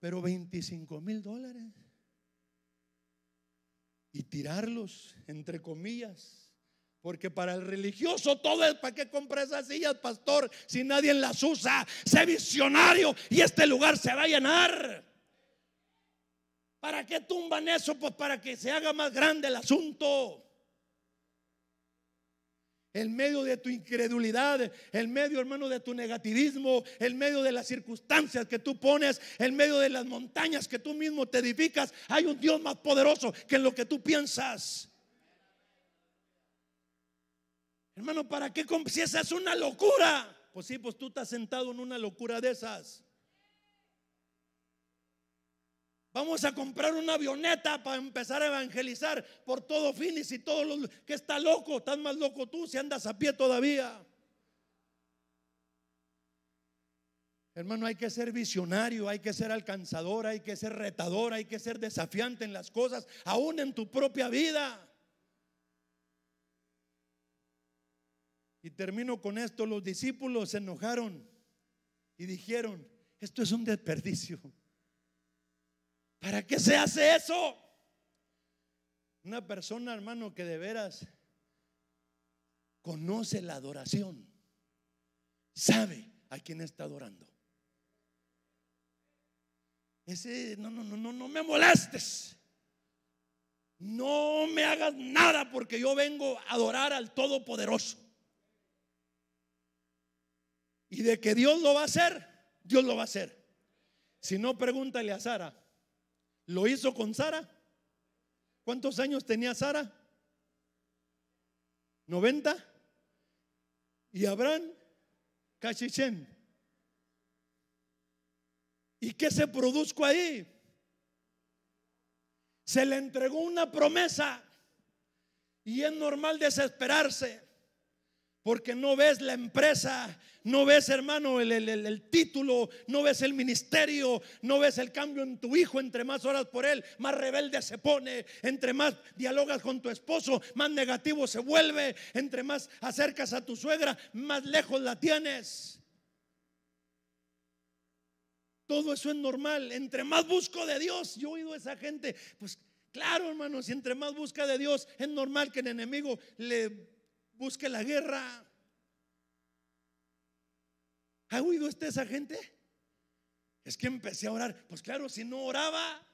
pero 25 mil dólares. Y tirarlos, entre comillas. Porque para el religioso todo es para que compre esas sillas, pastor, si nadie las usa. Sé visionario y este lugar se va a llenar. ¿Para qué tumban eso? Pues para que se haga más grande el asunto. En medio de tu incredulidad, en medio, hermano, de tu negativismo, en medio de las circunstancias que tú pones, en medio de las montañas que tú mismo te edificas, hay un Dios más poderoso que en lo que tú piensas. Hermano, ¿para qué? Si esa es una locura. Pues sí, pues tú estás sentado en una locura de esas. Vamos a comprar una avioneta para empezar a evangelizar por todo Finis y todos los que está loco, tan más loco tú si andas a pie todavía. Hermano, hay que ser visionario, hay que ser alcanzador, hay que ser retador, hay que ser desafiante en las cosas, aún en tu propia vida. Y termino con esto, los discípulos se enojaron y dijeron, esto es un desperdicio. ¿Para qué se hace eso? Una persona, hermano, que de veras conoce la adoración, sabe a quién está adorando. Ese, no, no, no, no, no me molestes. No me hagas nada porque yo vengo a adorar al Todopoderoso. Y de que Dios lo va a hacer, Dios lo va a hacer. Si no, pregúntale a Sara. Lo hizo con Sara. ¿Cuántos años tenía Sara? 90. Y Abraham, 100 ¿Y qué se produjo ahí? Se le entregó una promesa. Y es normal desesperarse. Porque no ves la empresa, no ves, hermano, el, el, título, no ves el ministerio, no ves el cambio en tu hijo. Entre más horas por él, más rebelde se pone. Entre más dialogas con tu esposo, más negativo se vuelve. Entre más acercas a tu suegra, más lejos la tienes. Todo eso es normal. Entre más busco de Dios, yo he oído a esa gente, pues claro, hermanos, si entre más busca de Dios, es normal que el enemigo le busque la guerra. ¿Ha oído usted esa gente? Es que empecé a orar. Pues claro, si no oraba.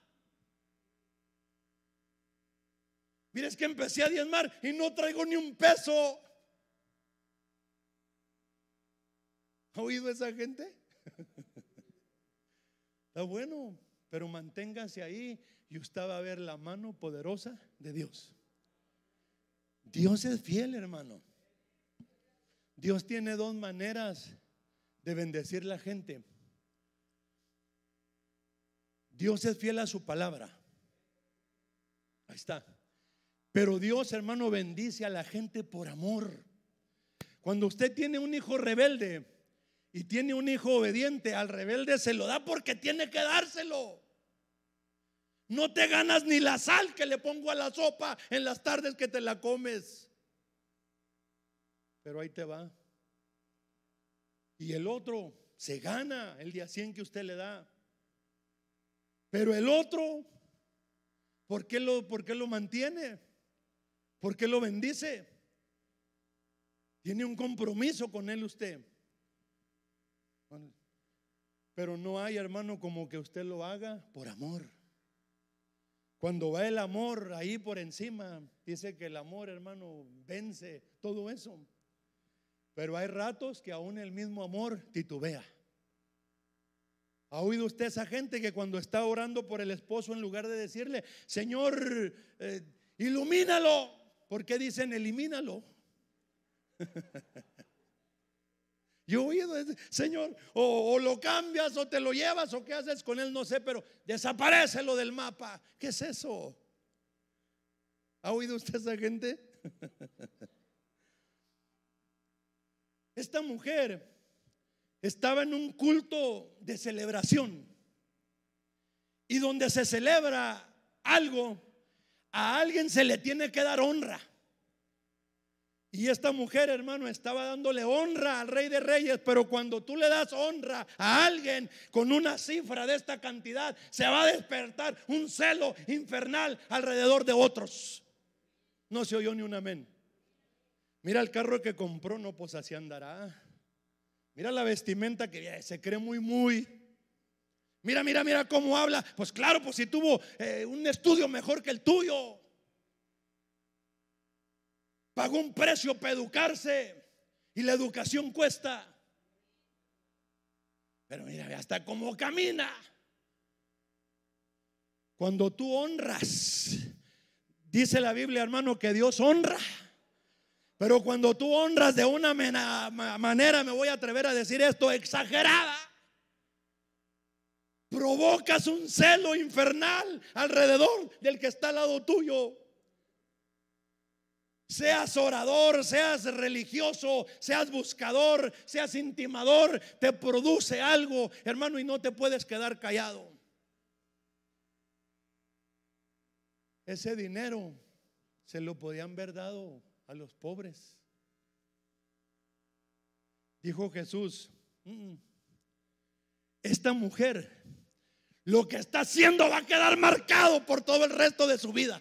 Mire es que empecé a diezmar y no traigo ni un peso. ¿Ha oído esa gente? Está bueno, pero manténgase ahí y usted va a ver la mano poderosa de Dios. Dios es fiel, hermano. Dios tiene dos maneras de bendecir la gente. Dios es fiel a su palabra. Ahí está. Pero Dios, hermano, bendice a la gente por amor. Cuando usted tiene un hijo rebelde y tiene un hijo obediente, al rebelde se lo da porque tiene que dárselo. No te ganas ni la sal que le pongo a la sopa en las tardes que te la comes. Pero ahí te va. Y el otro se gana el día 100 que usted le da. Pero el otro, ¿por qué lo, lo mantiene? ¿Por qué lo bendice? Tiene un compromiso con él usted. Pero no hay, hermano, como que usted lo haga por amor. Cuando va el amor ahí por encima, dice que el amor, hermano, vence todo eso. Pero hay ratos que aún el mismo amor titubea. ¿Ha oído usted esa gente que cuando está orando por el esposo, en lugar de decirle, Señor, eh, ilumínalo? ¿Por qué dicen elimínalo? Yo oído, Señor, o, o, lo cambias o te lo llevas o qué haces con él, no sé, pero desaparece lo del mapa. ¿Qué es eso? ¿Ha oído usted esa gente? Esta mujer estaba en un culto de celebración y donde se celebra algo, a alguien se le tiene que dar honra. Y esta mujer, hermano, estaba dándole honra al rey de reyes, pero cuando tú le das honra a alguien con una cifra de esta cantidad, se va a despertar un celo infernal alrededor de otros. No se oyó ni un amén. Mira el carro que compró, no, pues así andará. Mira la vestimenta que eh, se cree muy, muy. Mira, mira, mira cómo habla. Pues claro, pues si tuvo eh, un estudio mejor que el tuyo. Pagó un precio para educarse y la educación cuesta. Pero mira, hasta cómo camina. Cuando tú honras, dice la Biblia, hermano, que Dios honra. Pero cuando tú honras de una manera, me voy a atrever a decir esto, exagerada, provocas un celo infernal alrededor del que está al lado tuyo. Seas orador, seas religioso, seas buscador, seas intimador, te produce algo, hermano, y no te puedes quedar callado. Ese dinero se lo podían haber dado a los pobres. Dijo Jesús, mm, esta mujer lo que está haciendo va a quedar marcado por todo el resto de su vida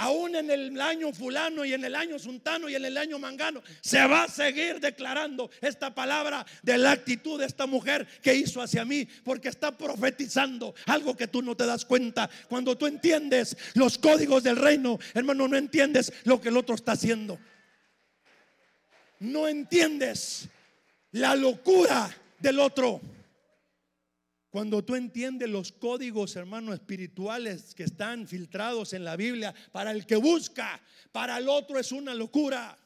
aún en el año fulano y en el año suntano y en el año mangano, se va a seguir declarando esta palabra de la actitud de esta mujer que hizo hacia mí, porque está profetizando algo que tú no te das cuenta. Cuando tú entiendes los códigos del reino, hermano, no entiendes lo que el otro está haciendo. No entiendes la locura del otro. Cuando tú entiendes los códigos, hermanos, espirituales que están filtrados en la Biblia, para el que busca, para el otro es una locura.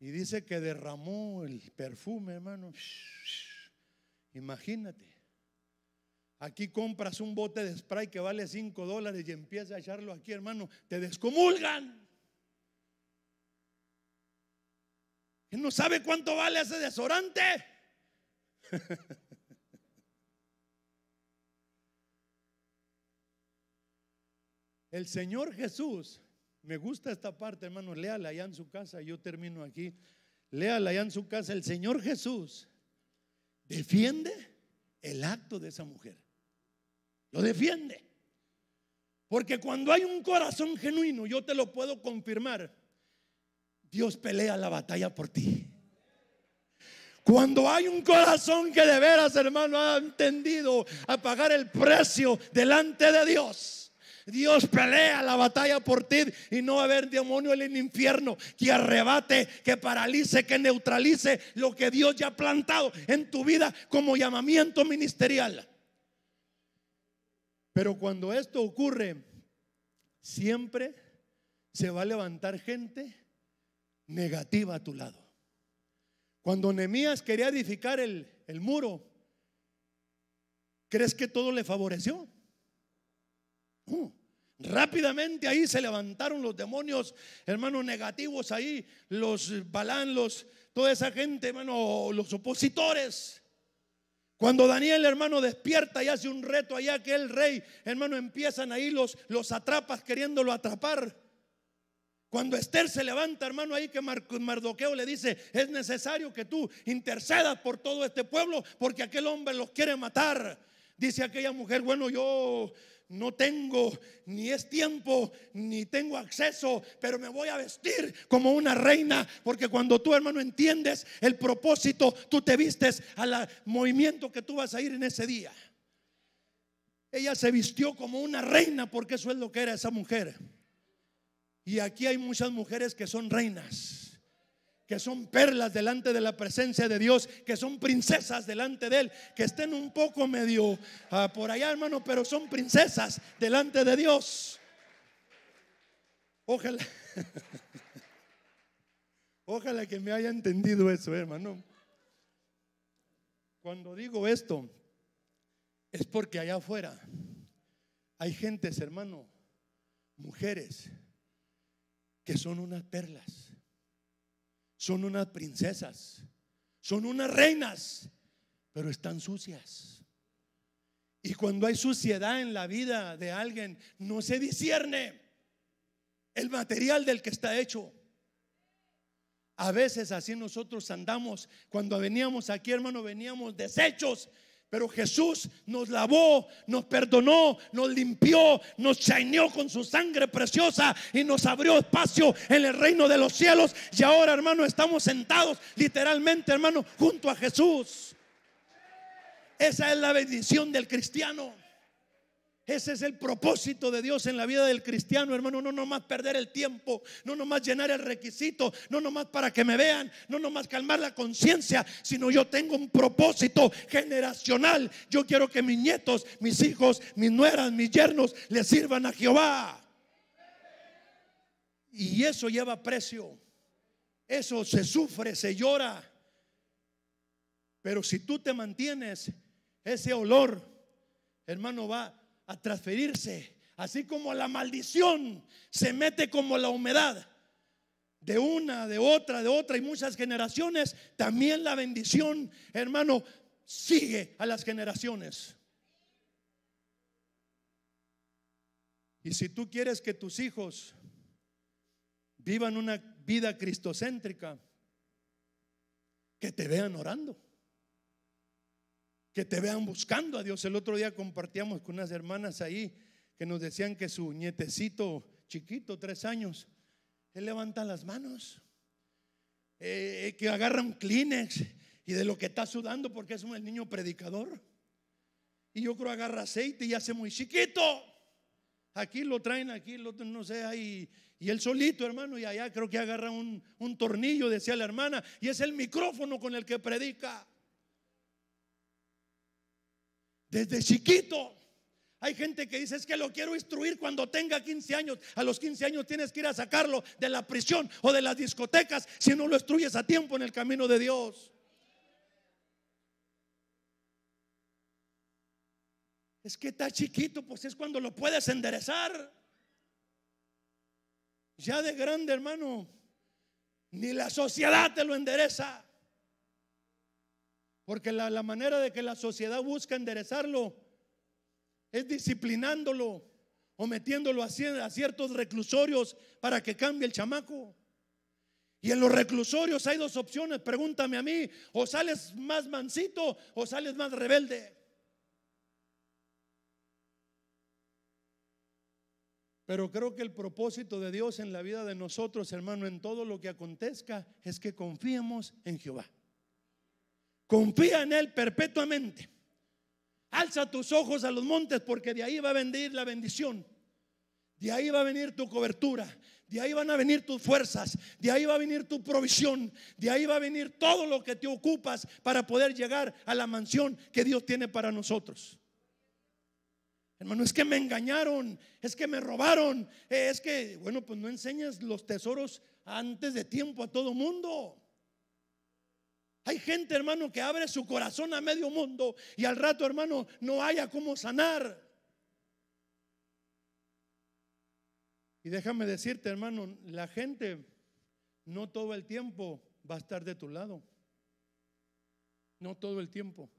Y dice que derramó el perfume, hermano. Imagínate. Aquí compras un bote de spray que vale 5 dólares y empiezas a echarlo aquí, hermano. Te descomulgan. no sabe cuánto vale ese desorante El Señor Jesús, me gusta esta parte, hermano, léala allá en su casa, yo termino aquí. Léala allá en su casa, el Señor Jesús defiende el acto de esa mujer. Lo defiende. Porque cuando hay un corazón genuino, yo te lo puedo confirmar, Dios pelea la batalla por ti. Cuando hay un corazón que de veras, hermano, ha entendido a pagar el precio delante de Dios. Dios pelea la batalla por ti y no va a haber demonio en el infierno que arrebate, que paralice, que neutralice lo que Dios ya ha plantado en tu vida como llamamiento ministerial. Pero cuando esto ocurre, siempre se va a levantar gente negativa a tu lado. Cuando Nemías quería edificar el, el muro, ¿crees que todo le favoreció? rápidamente ahí se levantaron los demonios, hermanos negativos ahí, los Balán, toda esa gente, hermano, los opositores. Cuando Daniel, hermano, despierta y hace un reto allá que el rey, hermano, empiezan ahí los, los atrapas queriéndolo atrapar. Cuando Esther se levanta, hermano, ahí que Mardoqueo le dice, es necesario que tú intercedas por todo este pueblo porque aquel hombre los quiere matar. Dice aquella mujer, bueno, yo no tengo ni es tiempo ni tengo acceso, pero me voy a vestir como una reina, porque cuando tú, hermano, entiendes el propósito, tú te vistes al movimiento que tú vas a ir en ese día. Ella se vistió como una reina porque eso es lo que era esa mujer. Y aquí hay muchas mujeres que son reinas, que son perlas delante de la presencia de Dios, que son princesas delante de Él, que estén un poco medio ah, por allá, hermano, pero son princesas delante de Dios. Ojalá, ojalá que me haya entendido eso, hermano. Cuando digo esto, es porque allá afuera hay gentes, hermano, mujeres que son unas perlas, son unas princesas, son unas reinas, pero están sucias. Y cuando hay suciedad en la vida de alguien, no se discierne el material del que está hecho. A veces así nosotros andamos. Cuando veníamos aquí, hermano, veníamos deshechos pero Jesús nos lavó, nos perdonó, nos limpió, nos chaineó con su sangre preciosa y nos abrió espacio en el reino de los cielos. Y ahora, hermano, estamos sentados literalmente, hermano, junto a Jesús. Esa es la bendición del cristiano. Ese es el propósito de Dios en la vida del cristiano, hermano. No nomás perder el tiempo, no nomás llenar el requisito, no nomás para que me vean, no nomás calmar la conciencia, sino yo tengo un propósito generacional. Yo quiero que mis nietos, mis hijos, mis nueras, mis yernos le sirvan a Jehová. Y eso lleva precio. Eso se sufre, se llora. Pero si tú te mantienes, ese olor, hermano, va a transferirse, así como la maldición se mete como la humedad de una, de otra, de otra y muchas generaciones, también la bendición, hermano, sigue a las generaciones. Y si tú quieres que tus hijos vivan una vida cristocéntrica, que te vean orando que te vean buscando a Dios. El otro día compartíamos con unas hermanas ahí que nos decían que su nietecito chiquito, tres años, él levanta las manos, eh, que agarra un Kleenex y de lo que está sudando porque es un el niño predicador. Y yo creo agarra aceite y hace muy chiquito. Aquí lo traen, aquí lo no sé, ahí. Y él solito, hermano, y allá creo que agarra un, un tornillo, decía la hermana, y es el micrófono con el que predica desde chiquito. Hay gente que dice, es que lo quiero instruir cuando tenga 15 años. A los 15 años tienes que ir a sacarlo de la prisión o de las discotecas si no lo instruyes a tiempo en el camino de Dios. Es que está chiquito, pues es cuando lo puedes enderezar. Ya de grande, hermano, ni la sociedad te lo endereza. Porque la, manera de que la sociedad busca enderezarlo es disciplinándolo o metiéndolo a, a ciertos reclusorios para que cambie el chamaco. Y en los reclusorios hay dos opciones, pregúntame a mí, o sales más mansito o sales más rebelde. Pero creo que el propósito de Dios en la vida de nosotros, hermano, en todo lo que acontezca, es que confiemos en Jehová. Confía en Él perpetuamente. Alza tus ojos a los montes porque de ahí va a venir la bendición. De ahí va a venir tu cobertura. De ahí van a venir tus fuerzas. De ahí va a venir tu provisión. De ahí va a venir todo lo que te ocupas para poder llegar a la mansión que Dios tiene para nosotros. Hermano, es que me engañaron, es que me robaron, eh, es que, bueno, pues no enseñas los tesoros antes de tiempo a todo mundo. Hay gente, hermano, que abre su corazón a medio mundo y al rato, hermano, no haya cómo sanar. Y déjame decirte, hermano, la gente no todo el tiempo va a estar de tu lado. No todo el tiempo.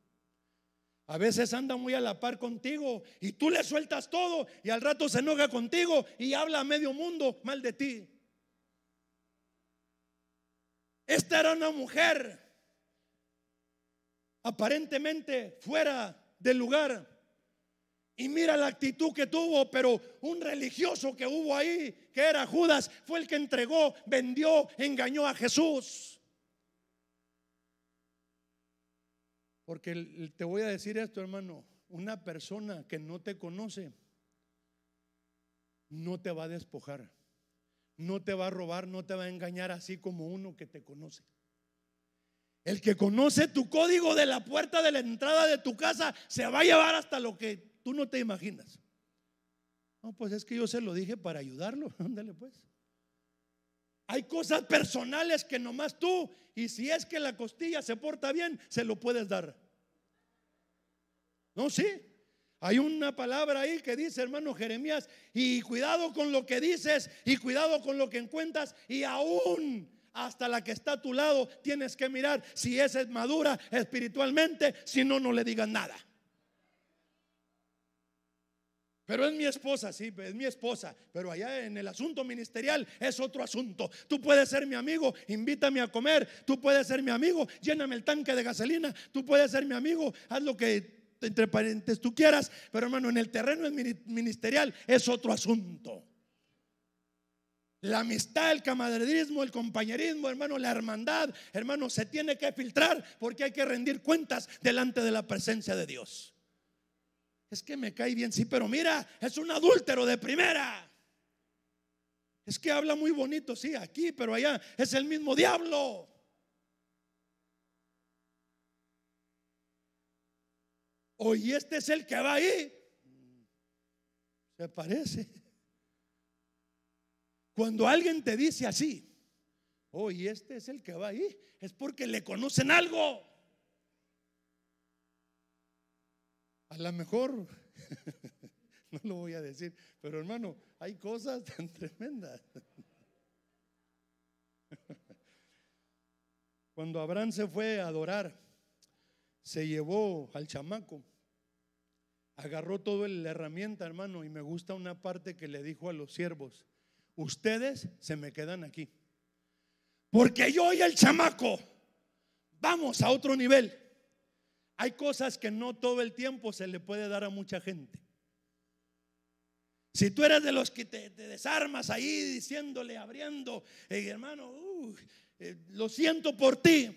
A veces anda muy a la par contigo y tú le sueltas todo y al rato se enoja contigo y habla a medio mundo mal de ti. Esta era una mujer aparentemente fuera del lugar. Y mira la actitud que tuvo, pero un religioso que hubo ahí, que era Judas, fue el que entregó, vendió, engañó a Jesús. Porque te voy a decir esto, hermano, una persona que no te conoce no te va a despojar, no te va a robar, no te va a engañar así como uno que te conoce. El que conoce tu código de la puerta de la entrada de tu casa se va a llevar hasta lo que tú no te imaginas. No, pues es que yo se lo dije para ayudarlo. Ándale pues. Hay cosas personales que nomás tú, y si es que la costilla se porta bien, se lo puedes dar. No, sí. Hay una palabra ahí que dice, hermano Jeremías, y cuidado con lo que dices, y cuidado con lo que encuentras, y aún hasta la que está a tu lado tienes que mirar si esa es madura espiritualmente, si no, no le digas nada. Pero es mi esposa, sí, es mi esposa. Pero allá en el asunto ministerial es otro asunto. Tú puedes ser mi amigo, invítame a comer. Tú puedes ser mi amigo, lléname el tanque de gasolina. Tú puedes ser mi amigo, haz lo que entre paréntesis tú quieras. Pero hermano, en el terreno ministerial es otro asunto. La amistad, el camaraderismo, el compañerismo, hermano, la hermandad, hermano, se tiene que filtrar porque hay que rendir cuentas delante de la presencia de Dios. Es que me cae bien, sí, pero mira, es un adúltero de primera. Es que habla muy bonito, sí, aquí, pero allá es el mismo diablo. Oye este es el que va ahí. Se parece. Cuando alguien te dice así, oh, y este es el que va ahí, es porque le conocen algo. A lo mejor, no lo voy a decir, pero hermano, hay cosas tan tremendas. Cuando Abraham se fue a adorar, se llevó al chamaco, agarró toda la herramienta, hermano, y me gusta una parte que le dijo a los siervos, ustedes se me quedan aquí. Porque yo y el chamaco vamos a otro nivel. Hay cosas que no todo el tiempo se le puede dar a mucha gente. Si tú eres de los que te, desarmas ahí diciéndole, abriendo, hermano, uh, eh, lo siento por ti,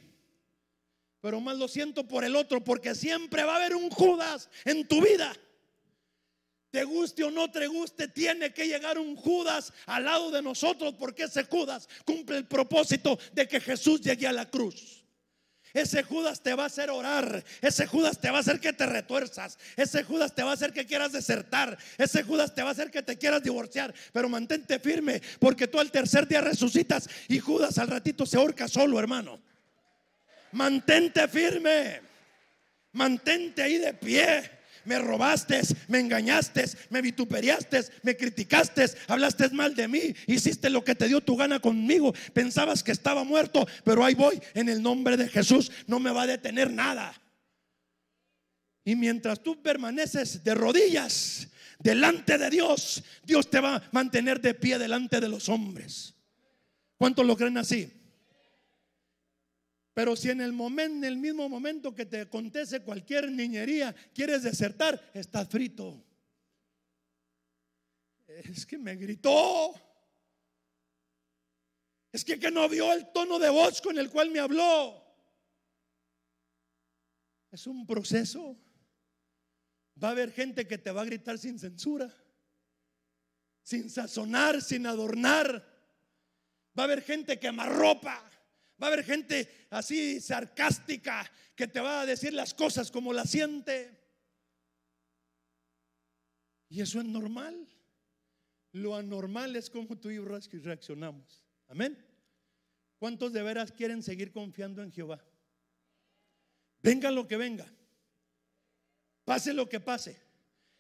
pero más lo siento por el otro, porque siempre va a haber un Judas en tu vida te guste o no te guste, tiene que llegar un Judas al lado de nosotros porque ese Judas cumple el propósito de que Jesús llegue a la cruz. Ese Judas te va a hacer orar. Ese Judas te va a hacer que te retuerzas. Ese Judas te va a hacer que quieras desertar. Ese Judas te va a hacer que te quieras divorciar. Pero mantente firme porque tú al tercer día resucitas y Judas al ratito se ahorca solo, hermano. Mantente firme. Mantente ahí de pie me robaste, me engañaste, me vituperiaste, me criticaste, hablaste mal de mí, hiciste lo que te dio tu gana conmigo, pensabas que estaba muerto, pero ahí voy, en el nombre de Jesús no me va a detener nada. Y mientras tú permaneces de rodillas delante de Dios, Dios te va a mantener de pie delante de los hombres. ¿Cuántos lo creen así? Pero si en el, momento, en el mismo momento que te acontece cualquier niñería quieres desertar, estás frito. Es que me gritó. Es que, que no vio el tono de voz con el cual me habló. Es un proceso. Va a haber gente que te va a gritar sin censura, sin sazonar, sin adornar. Va a haber gente que amarropa. Va a haber gente así sarcástica que te va a decir las cosas como las siente. Y eso es normal. Lo anormal es como tú y reaccionamos. Amén. ¿Cuántos de veras quieren seguir confiando en Jehová? Venga lo que venga. Pase lo que pase.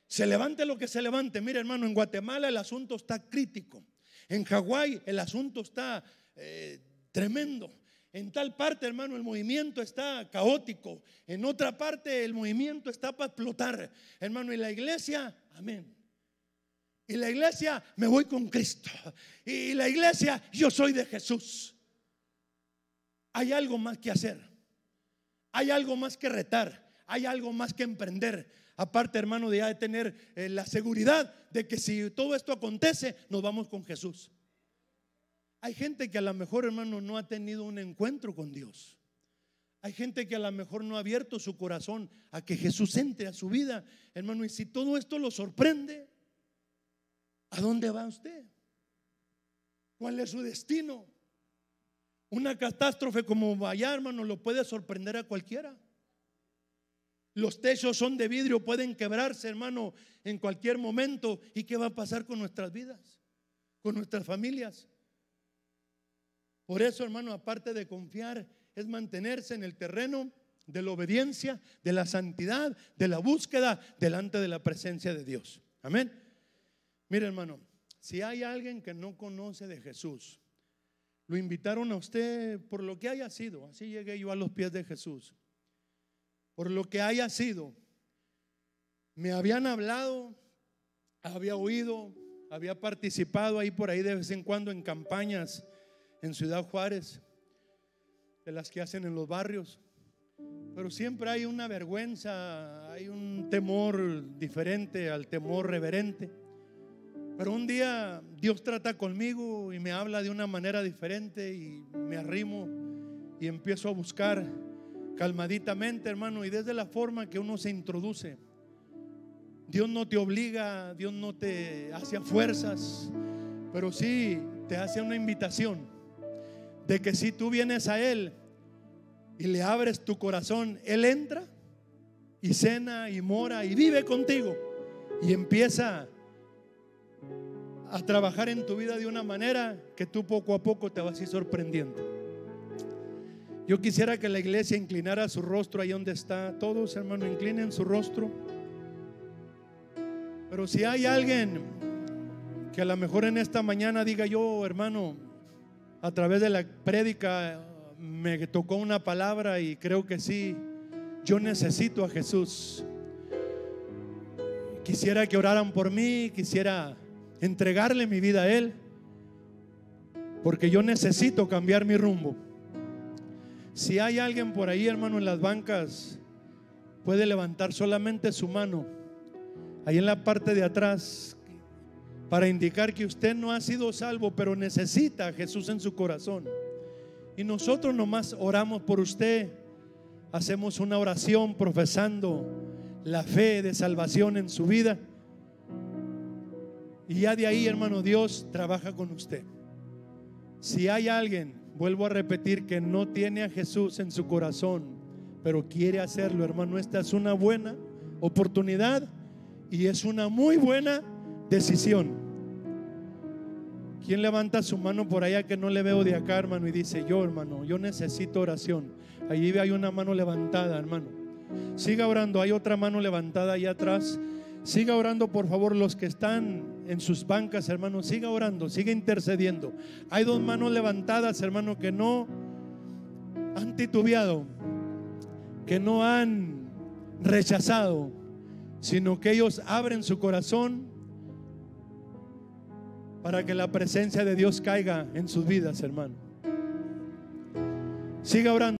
Se levante lo que se levante. Mira, hermano, en Guatemala el asunto está crítico. En Hawái el asunto está eh, tremendo. En tal parte, hermano, el movimiento está caótico. En otra parte, el movimiento está para explotar. Hermano, y la iglesia, amén. Y la iglesia, me voy con Cristo. Y la iglesia, yo soy de Jesús. Hay algo más que hacer. Hay algo más que retar. Hay algo más que emprender. Aparte, hermano, de tener eh, la seguridad de que si todo esto acontece, nos vamos con Jesús. Hay gente que a lo mejor, hermano, no ha tenido un encuentro con Dios. Hay gente que a lo mejor no ha abierto su corazón a que Jesús entre a su vida, hermano. Y si todo esto lo sorprende, ¿a dónde va usted? ¿Cuál es su destino? Una catástrofe como vaya, hermano, lo puede sorprender a cualquiera. Los techos son de vidrio, pueden quebrarse, hermano, en cualquier momento. ¿Y qué va a pasar con nuestras vidas? Con nuestras familias por eso, hermano, aparte de confiar, es mantenerse en el terreno de la obediencia, de la santidad, de la búsqueda delante de la presencia de Dios. Amén. Mire, hermano, si hay alguien que no conoce de Jesús, lo invitaron a usted por lo que haya sido, así llegué yo a los pies de Jesús, por lo que haya sido, me habían hablado, había oído, había participado ahí por ahí de vez en cuando en campañas en Ciudad Juárez, de las que hacen en los barrios. Pero siempre hay una vergüenza, hay un temor diferente al temor reverente. Pero un día Dios trata conmigo y me habla de una manera diferente y me arrimo y empiezo a buscar calmaditamente, hermano, y desde la forma que uno se introduce. Dios no te obliga, Dios no te hace a fuerzas, pero sí te hace una invitación de que si tú vienes a Él y le abres tu corazón, Él entra y cena y mora y vive contigo y empieza a trabajar en tu vida de una manera que tú poco a poco te vas a ir sorprendiendo. Yo quisiera que la iglesia inclinara su rostro ahí donde está. Todos, hermano, inclinen su rostro. Pero si hay alguien que a lo mejor en esta mañana diga yo, hermano, a través de la prédica me tocó una palabra y creo que sí, yo necesito a Jesús. Quisiera que oraran por mí, quisiera entregarle mi vida a Él, porque yo necesito cambiar mi rumbo. Si hay alguien por ahí, hermano, en las bancas, puede levantar solamente su mano. Ahí en la parte de atrás, para indicar que usted no ha sido salvo, pero necesita a Jesús en su corazón. Y nosotros nomás oramos por usted, hacemos una oración profesando la fe de salvación en su vida. Y ya de ahí, hermano, Dios trabaja con usted. Si hay alguien, vuelvo a repetir, que no tiene a Jesús en su corazón, pero quiere hacerlo, hermano, esta es una buena oportunidad y es una muy buena Decisión. ¿Quién levanta su mano por allá que no le veo de acá, hermano? Y dice, yo, hermano, yo necesito oración. Allí hay una mano levantada, hermano. Siga orando, hay otra mano levantada allá atrás. Siga orando, por favor, los que están en sus bancas, hermano. Siga orando, siga intercediendo. Hay dos manos levantadas, hermano, que no han titubeado, que no han rechazado, sino que ellos abren su corazón para que la presencia de Dios caiga en sus vidas, hermano. Siga orando.